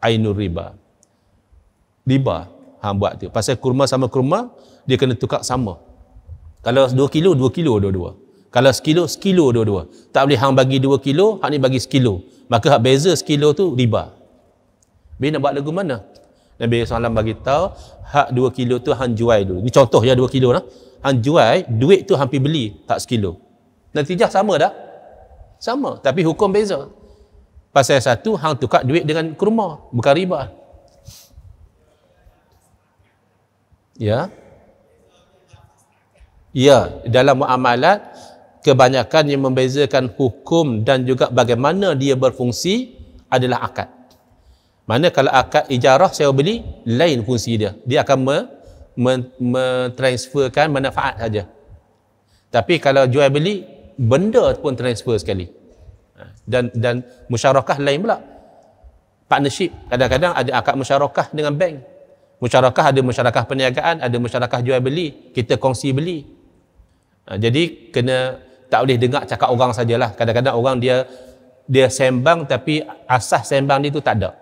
Ainur riba. Riba. Han buat tu. Pasal kurma sama kurma, dia kena tukar sama. Kalau dua kilo, dua kilo dua-dua. Kalau sekilo, sekilo dua-dua. Tak boleh hang bagi dua kilo, hang ni bagi sekilo. Maka hak beza sekilo tu riba. Bila nak buat lagu mana? Nabi SAW bagi tahu hak 2 kilo tu hang jual dulu. Ini contoh ya 2 kilo lah. Hang jual, duit tu hampir beli tak sekilo. Nantijah sama dah. Sama. Tapi hukum beza. Pasal satu, hang tukar duit dengan kurma. Bukan riba. Ya. Ya. Dalam muamalat, kebanyakan yang membezakan hukum dan juga bagaimana dia berfungsi adalah akad. Mana kalau akad ijarah sewa beli lain fungsi dia. Dia akan mentransferkan me, me manfaat saja. Tapi kalau jual beli benda pun transfer sekali. Ha, dan dan musyarakah lain pula. Partnership kadang-kadang ada akad musyarakah dengan bank. Musyarakah ada musyarakah perniagaan, ada musyarakah jual beli, kita kongsi beli. Ha, jadi kena tak boleh dengar cakap orang sajalah. Kadang-kadang orang dia dia sembang tapi asas sembang dia tu tak ada.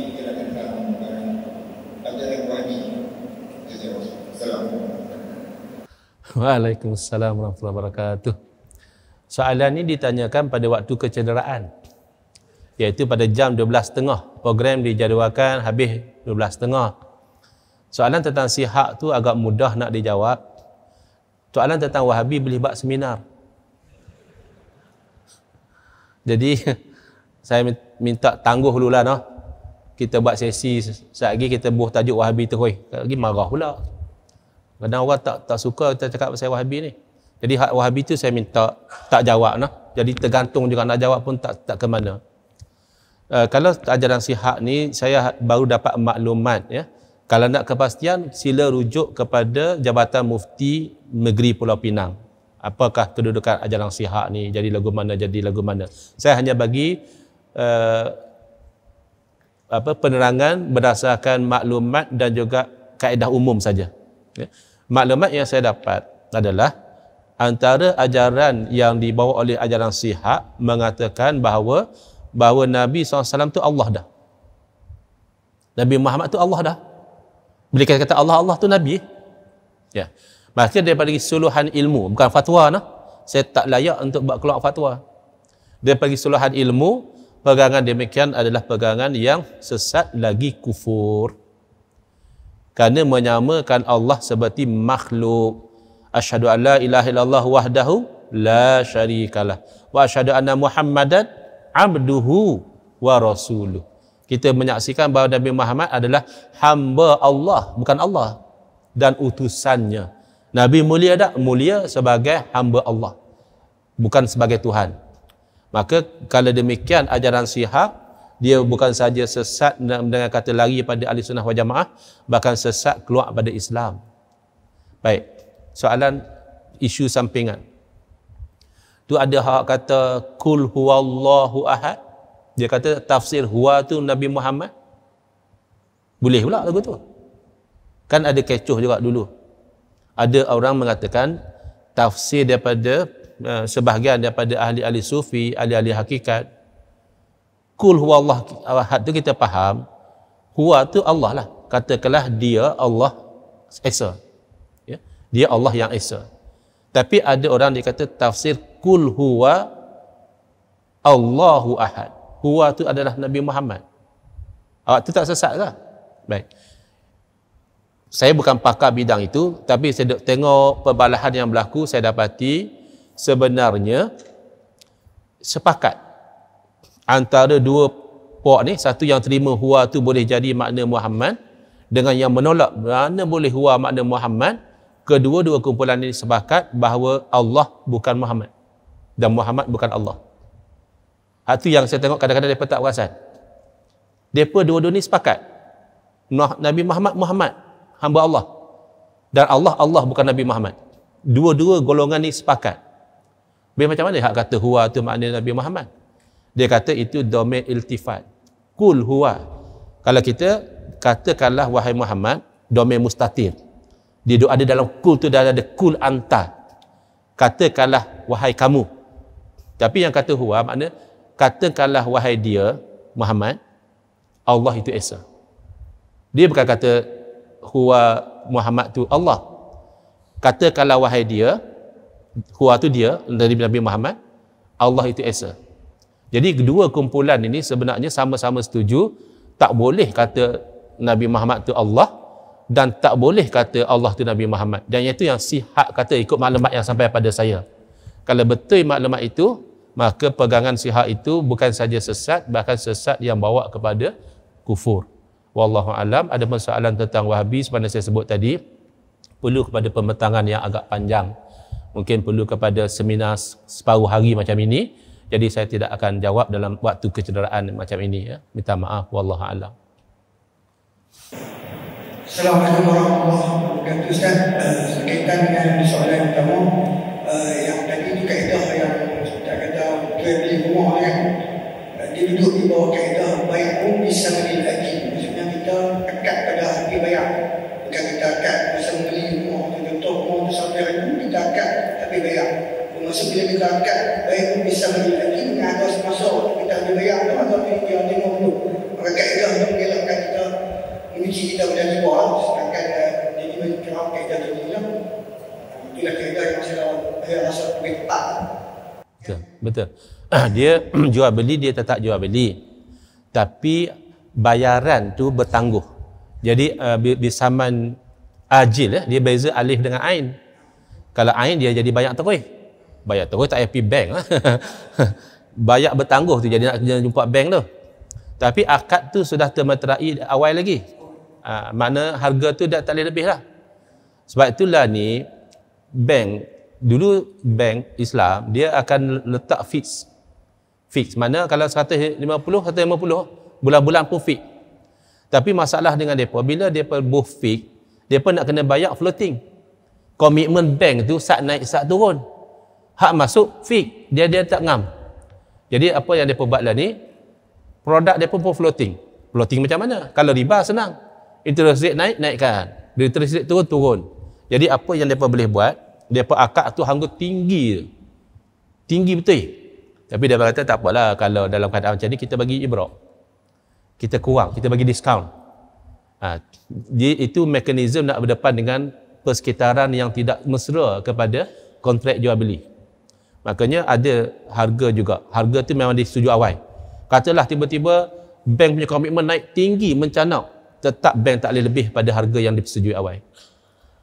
Waalaikumsalam warahmatullahi wabarakatuh. Soalan ini ditanyakan pada waktu kecederaan. Iaitu pada jam 12.30. Program dijadualkan habis 12.30. Soalan tentang sihak tu agak mudah nak dijawab. Soalan tentang Wahabi boleh buat seminar. Jadi saya minta tangguh dulu lah. No. Kita buat sesi sekejap lagi kita buah tajuk Wahabi terus. Lagi marah pula. Kadang orang tak tak suka kita cakap pasal Wahabi ni. Jadi hak Wahabi tu saya minta tak jawab nah. Jadi tergantung juga nak jawab pun tak tak ke mana. Uh, kalau ajaran sihat ni saya ha- baru dapat maklumat ya. Kalau nak kepastian sila rujuk kepada Jabatan Mufti Negeri Pulau Pinang. Apakah kedudukan ajaran sihat ni jadi lagu mana jadi lagu mana. Saya hanya bagi uh, apa penerangan berdasarkan maklumat dan juga kaedah umum saja. Ya. Okay maklumat yang saya dapat adalah antara ajaran yang dibawa oleh ajaran sihat mengatakan bahawa bahawa Nabi SAW tu Allah dah. Nabi Muhammad tu Allah dah. Bila kita kata Allah, Allah tu Nabi. Ya. Maksudnya daripada suluhan ilmu, bukan fatwa nah. Saya tak layak untuk buat keluar fatwa. Daripada suluhan ilmu, pegangan demikian adalah pegangan yang sesat lagi kufur kerana menyamakan Allah seperti makhluk asyhadu alla ilaha illallah wahdahu la syarikalah wa asyhadu anna muhammadan abduhu wa rasuluh kita menyaksikan bahawa Nabi Muhammad adalah hamba Allah bukan Allah dan utusannya Nabi mulia tak? mulia sebagai hamba Allah bukan sebagai Tuhan maka kalau demikian ajaran sihat dia bukan saja sesat dengan kata lari pada ahli sunnah wajah jamaah bahkan sesat keluar pada Islam baik soalan isu sampingan tu ada hak kata kul Allahu ahad dia kata tafsir huwa tu Nabi Muhammad boleh pula lagu tu kan ada kecoh juga dulu ada orang mengatakan tafsir daripada eh, sebahagian daripada ahli-ahli sufi ahli-ahli hakikat kul huwa Allah ahad tu kita faham huwa tu Allah lah katakanlah dia Allah esa ya dia Allah yang esa tapi ada orang dia kata tafsir kul huwa Allahu ahad huwa tu adalah Nabi Muhammad awak tu tak sesat lah baik saya bukan pakar bidang itu tapi saya tengok perbalahan yang berlaku saya dapati sebenarnya sepakat antara dua puak ni satu yang terima huwa tu boleh jadi makna Muhammad dengan yang menolak mana boleh huwa makna Muhammad kedua-dua kumpulan ini sepakat bahawa Allah bukan Muhammad dan Muhammad bukan Allah itu ha, yang saya tengok kadang-kadang mereka tak perasan mereka dua-dua ni sepakat Nabi Muhammad Muhammad hamba Allah dan Allah Allah bukan Nabi Muhammad dua-dua golongan ni sepakat Biar macam mana hak kata huwa tu makna Nabi Muhammad dia kata itu domain iltifat. Kul huwa. Kalau kita katakanlah wahai Muhammad, domain mustatir. Dia ada dalam kul tu, dah ada kul anta. Katakanlah wahai kamu. Tapi yang kata huwa makna, katakanlah wahai dia, Muhammad, Allah itu Esa. Dia bukan kata huwa Muhammad tu Allah. Katakanlah wahai dia, huwa tu dia, dari Nabi Muhammad, Allah itu Esa. Jadi kedua kumpulan ini sebenarnya sama-sama setuju tak boleh kata Nabi Muhammad tu Allah dan tak boleh kata Allah tu Nabi Muhammad. Dan itu yang sihat kata ikut maklumat yang sampai pada saya. Kalau betul maklumat itu, maka pegangan sihat itu bukan saja sesat, bahkan sesat yang bawa kepada kufur. Wallahu alam ada persoalan tentang Wahabi sebenarnya saya sebut tadi perlu kepada pemetangan yang agak panjang. Mungkin perlu kepada seminar separuh hari macam ini. Jadi saya tidak akan jawab dalam waktu kecederaan macam ini ya. Minta maaf wallahu alam. Assalamualaikum warahmatullahi wabarakatuh. Ustaz, eh, dengan soalan yang pertama, Ah, dia jual beli dia tetap jual beli tapi bayaran tu bertangguh jadi uh, bisaman ajil eh, dia beza alif dengan ain kalau ain dia jadi bayar terus bayar terus tak payah pergi bank lah. bayar bertangguh tu jadi nak jumpa bank tu tapi akad tu sudah termeterai awal lagi uh, ah, mana harga tu dah tak boleh lebih lah sebab itulah ni bank dulu bank Islam dia akan letak fix fix. Mana kalau 150, 150 bulan-bulan pun fix. Tapi masalah dengan depa bila depa both fix, depa nak kena bayar floating. Komitmen bank tu Saat naik saat turun. Hak masuk fix, dia dia tak ngam. Jadi apa yang depa buatlah ni, produk depa pun floating. Floating macam mana? Kalau riba senang. Interest rate naik, naikkan. Dia interest rate turun, turun. Jadi apa yang depa boleh buat? Depa akak tu hanggu tinggi. Tinggi betul. Tapi dia berkata tak apalah kalau dalam keadaan macam ni kita bagi ibrah. Kita kurang, kita bagi diskaun. Ha, dia, itu mekanisme nak berdepan dengan persekitaran yang tidak mesra kepada kontrak jual beli. Makanya ada harga juga. Harga tu memang disetuju awal. Katalah tiba-tiba bank punya komitmen naik tinggi mencanak. Tetap bank tak boleh lebih pada harga yang disetuju awal.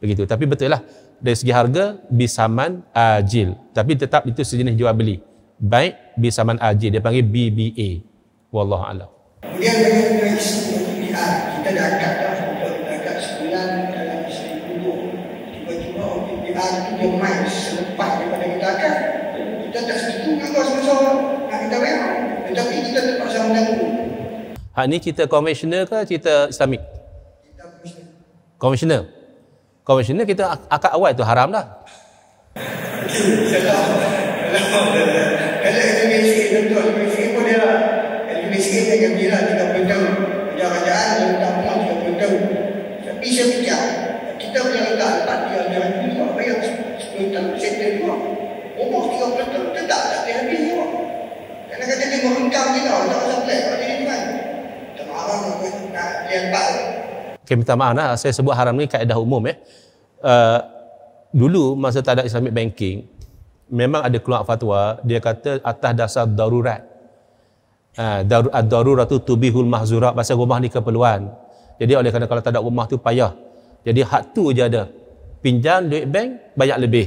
Begitu. Tapi betul lah. Dari segi harga, bisaman, ajil. Tapi tetap itu sejenis jual beli baik bi saman aji dia panggil BBA wallahu alam dia ada yang dari isu kita kita dah agak dah agak sebulan dalam isu itu tiba-tiba BBA itu dia main selepas daripada kita agak kita tak setuju dengan kau semua kita memang tetapi kita terpaksa menanggung Ha ni cerita konvensional ke cerita islamik? Konvensional. Konvensional kita akad awal tu haram dah. Kalau kita miskin contoh, kita miskin pun dia lah. Kalau miskin kita ah, pun tahu kita tak kita pun Tapi saya Kita punya letak tempat dia ambil hati Kita tak payah kita tak tak semua Kerana kata dia merengkam kita lah, Tak rasa pelik, kan. tak boleh dimakan Kita marah, kita nak lempak Okay, minta maaf lah. Saya sebut haram ni kaedah umum eh. Uh, dulu masa tak ada Islamic banking, memang ada keluar fatwa dia kata atas dasar darurat darurat ha, daruratu tubihul mahzura, pasal rumah ni keperluan jadi oleh kerana kalau tak ada rumah tu payah jadi hak tu je ada pinjam duit bank banyak lebih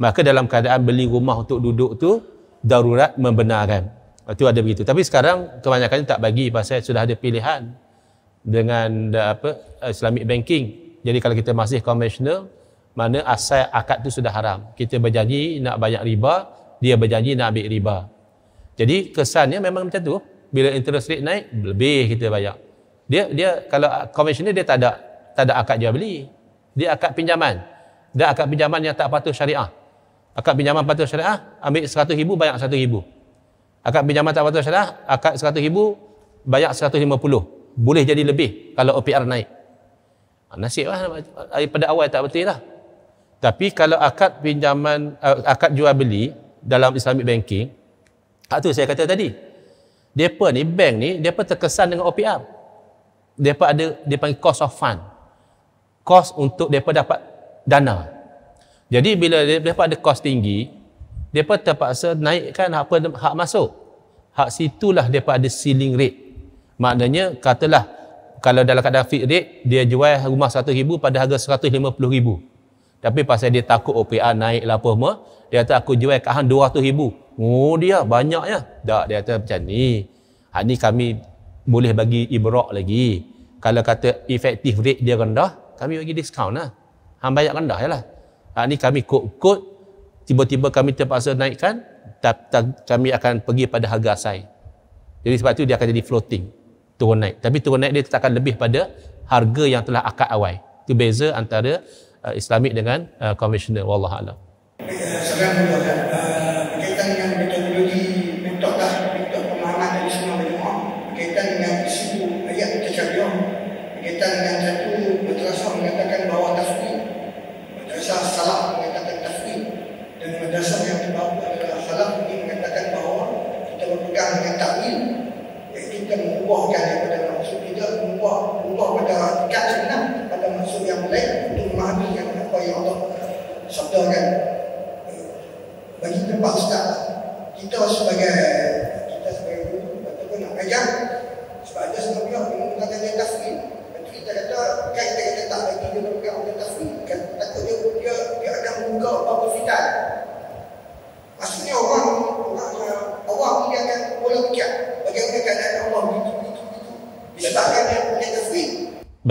maka dalam keadaan beli rumah untuk duduk tu darurat membenarkan itu ha, ada begitu tapi sekarang kebanyakannya tak bagi pasal sudah ada pilihan dengan eh, apa Islamic banking jadi kalau kita masih konvensional mana asal akad tu sudah haram. Kita berjanji nak banyak riba, dia berjanji nak ambil riba. Jadi kesannya memang macam tu. Bila interest rate naik, lebih kita bayar. Dia dia kalau conventional dia tak ada tak ada akad jual beli. Dia akad pinjaman. Dia akad pinjaman yang tak patuh syariah. Akad pinjaman patuh syariah, ambil 100 ribu, bayar 1 ribu. Akad pinjaman tak patuh syariah, akad 100 ribu, bayar 150. Boleh jadi lebih kalau OPR naik. Ha, nasib lah. pada awal tak betul lah. Tapi kalau akad pinjaman uh, akad jual beli dalam Islamic banking, tak ha, tu saya kata tadi. Depa ni bank ni depa terkesan dengan OPR. Depa ada dia panggil cost of fund. Cost untuk depa dapat dana. Jadi bila depa ada cost tinggi, depa terpaksa naikkan apa hak masuk. Hak situlah depa ada ceiling rate. Maknanya katalah kalau dalam keadaan fixed rate dia jual rumah 100,000 pada harga 150,000. Tapi pasal dia takut OPR naik lah apa semua, dia kata aku jual kat hang 200 ribu. Oh dia banyaknya. Tak, dia kata macam ni. Ha, ni kami boleh bagi ibrok lagi. Kalau kata efektif rate dia rendah, kami bagi diskaun lah. Hang banyak rendah je lah. Ha, ni kami kot-kot, tiba-tiba kami terpaksa naikkan, tak, tak, kami akan pergi pada harga asai. Jadi sebab tu dia akan jadi floating. Turun naik. Tapi turun naik dia tak lebih pada harga yang telah akad awal. Itu beza antara uh, Islamik dengan konvensional uh, wallahualam. Sekarang mudahkan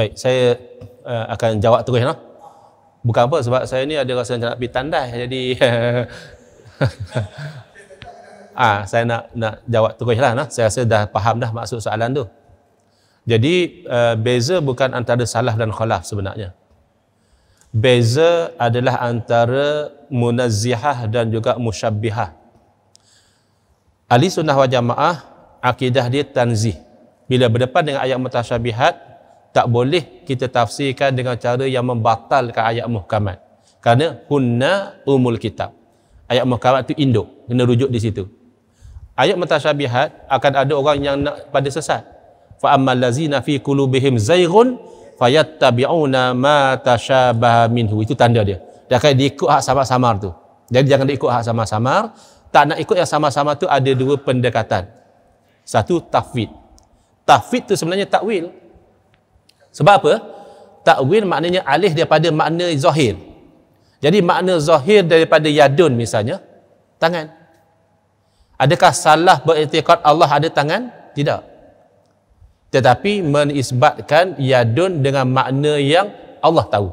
Baik, saya uh, akan jawab terus no? Bukan apa sebab saya ni ada rasa macam nak pergi tandas jadi Ah, ha, saya nak nak jawab terus lah. Nah. Saya rasa dah faham dah maksud soalan tu. Jadi, uh, beza bukan antara salah dan khalaf sebenarnya. Beza adalah antara munazihah dan juga musyabbihah. Ahli sunnah wa akidah dia tanzih. Bila berdepan dengan ayat mutasyabihat, tak boleh kita tafsirkan dengan cara yang membatalkan ayat muhkamat. Kerana hunna umul kitab. Ayat muhkamat itu induk. Kena rujuk di situ. Ayat mutasyabihat akan ada orang yang nak pada sesat. Fa'ammal lazina fi kulubihim zayghun fayattabi'una ma tashabaha minhu. Itu tanda dia. Dia akan diikut hak samar-samar tu. Jadi jangan diikut hak samar-samar. Tak nak ikut yang samar-samar tu ada dua pendekatan. Satu, tafwid. Tafwid tu sebenarnya takwil. Takwil sebab apa? Ta'wil maknanya alih daripada makna zahir. Jadi makna zahir daripada yadun misalnya, tangan. Adakah salah beriktikad Allah ada tangan? Tidak. Tetapi menisbatkan yadun dengan makna yang Allah tahu.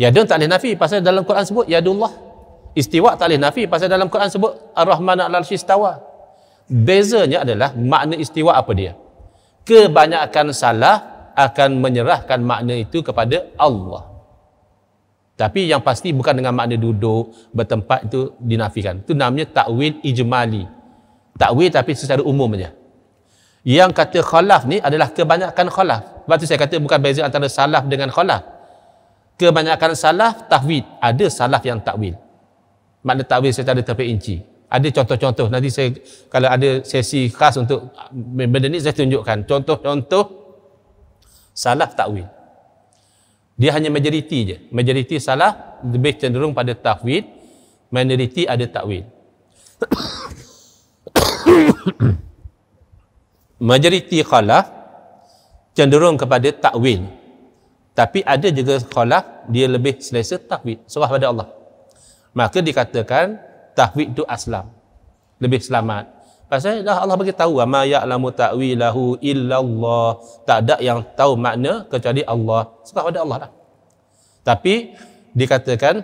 Yadun tak boleh nafi pasal dalam Quran sebut yadullah. Istiwa tak boleh nafi pasal dalam Quran sebut Ar-Rahman al istawa Bezanya adalah makna istiwa apa dia? Kebanyakan salah akan menyerahkan makna itu kepada Allah. Tapi yang pasti bukan dengan makna duduk, bertempat itu dinafikan. Itu namanya takwil ijmali. Takwil tapi secara umum saja. Yang kata khalaf ni adalah kebanyakan khalaf. Sebab itu saya kata bukan beza antara salaf dengan khalaf. Kebanyakan salaf, tahwid. Ada salaf yang takwil. Makna takwil secara terperinci. Ada contoh-contoh. Nanti saya kalau ada sesi khas untuk benda ni, saya tunjukkan. Contoh-contoh salah takwil. Dia hanya majoriti je. Majoriti salah lebih cenderung pada takwil, minoriti ada takwil. majoriti khalaf cenderung kepada takwil. Tapi ada juga khalaf dia lebih selesa takwil serah pada Allah. Maka dikatakan takwil itu aslam. Lebih selamat. Pasal dah Allah bagi tahu ma ya'lamu ta'wilahu illallah. Tak ada yang tahu makna kecuali Allah. Serah ada Allah lah. Tapi dikatakan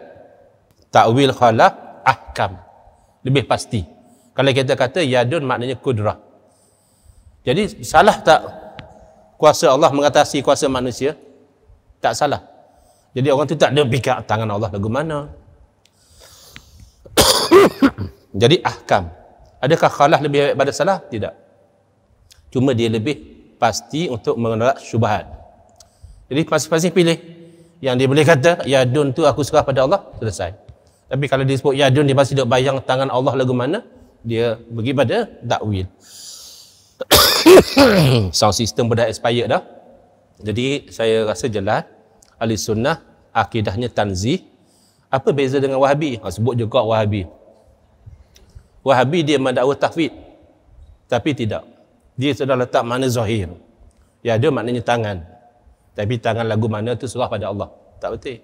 ta'wil khalaf ahkam. Lebih pasti. Kalau kita kata yadun maknanya kudrah. Jadi salah tak kuasa Allah mengatasi kuasa manusia? Tak salah. Jadi orang tu tak ada bikak tangan Allah lagu mana? Jadi ahkam. Adakah khalah lebih baik pada salah? Tidak. Cuma dia lebih pasti untuk menolak syubhat. Jadi pasti-pasti pilih yang dia boleh kata yadun tu aku serah pada Allah selesai. Tapi kalau dia sebut yadun dia pasti dok bayang tangan Allah lagu mana dia pergi pada takwil. Sound system pun dah expire dah. Jadi saya rasa jelas ahli sunnah akidahnya tanzih. Apa beza dengan Wahabi? Ha, sebut juga Wahabi. Wahabi dia mendakwa tafwid. Tapi tidak. Dia sudah letak mana zahir. Ya dia maknanya tangan. Tapi tangan lagu mana tu serah pada Allah. Tak betul.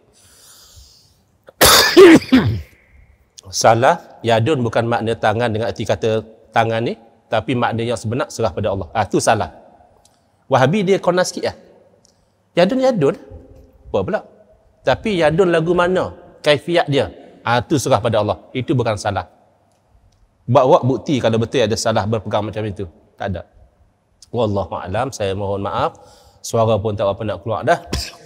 Salah, yadun bukan makna tangan dengan arti kata tangan ni, tapi makna yang sebenar serah pada Allah. Ah tu salah. Wahabi dia kena sikit lah. Yadun yadun. Apa pula? Tapi yadun lagu mana? Kaifiat dia. Ah tu serah pada Allah. Itu bukan salah bawa bukti kalau betul ada salah berpegang macam itu. Tak ada. Wallahu a'lam. Saya mohon maaf. Suara pun tak apa nak keluar dah.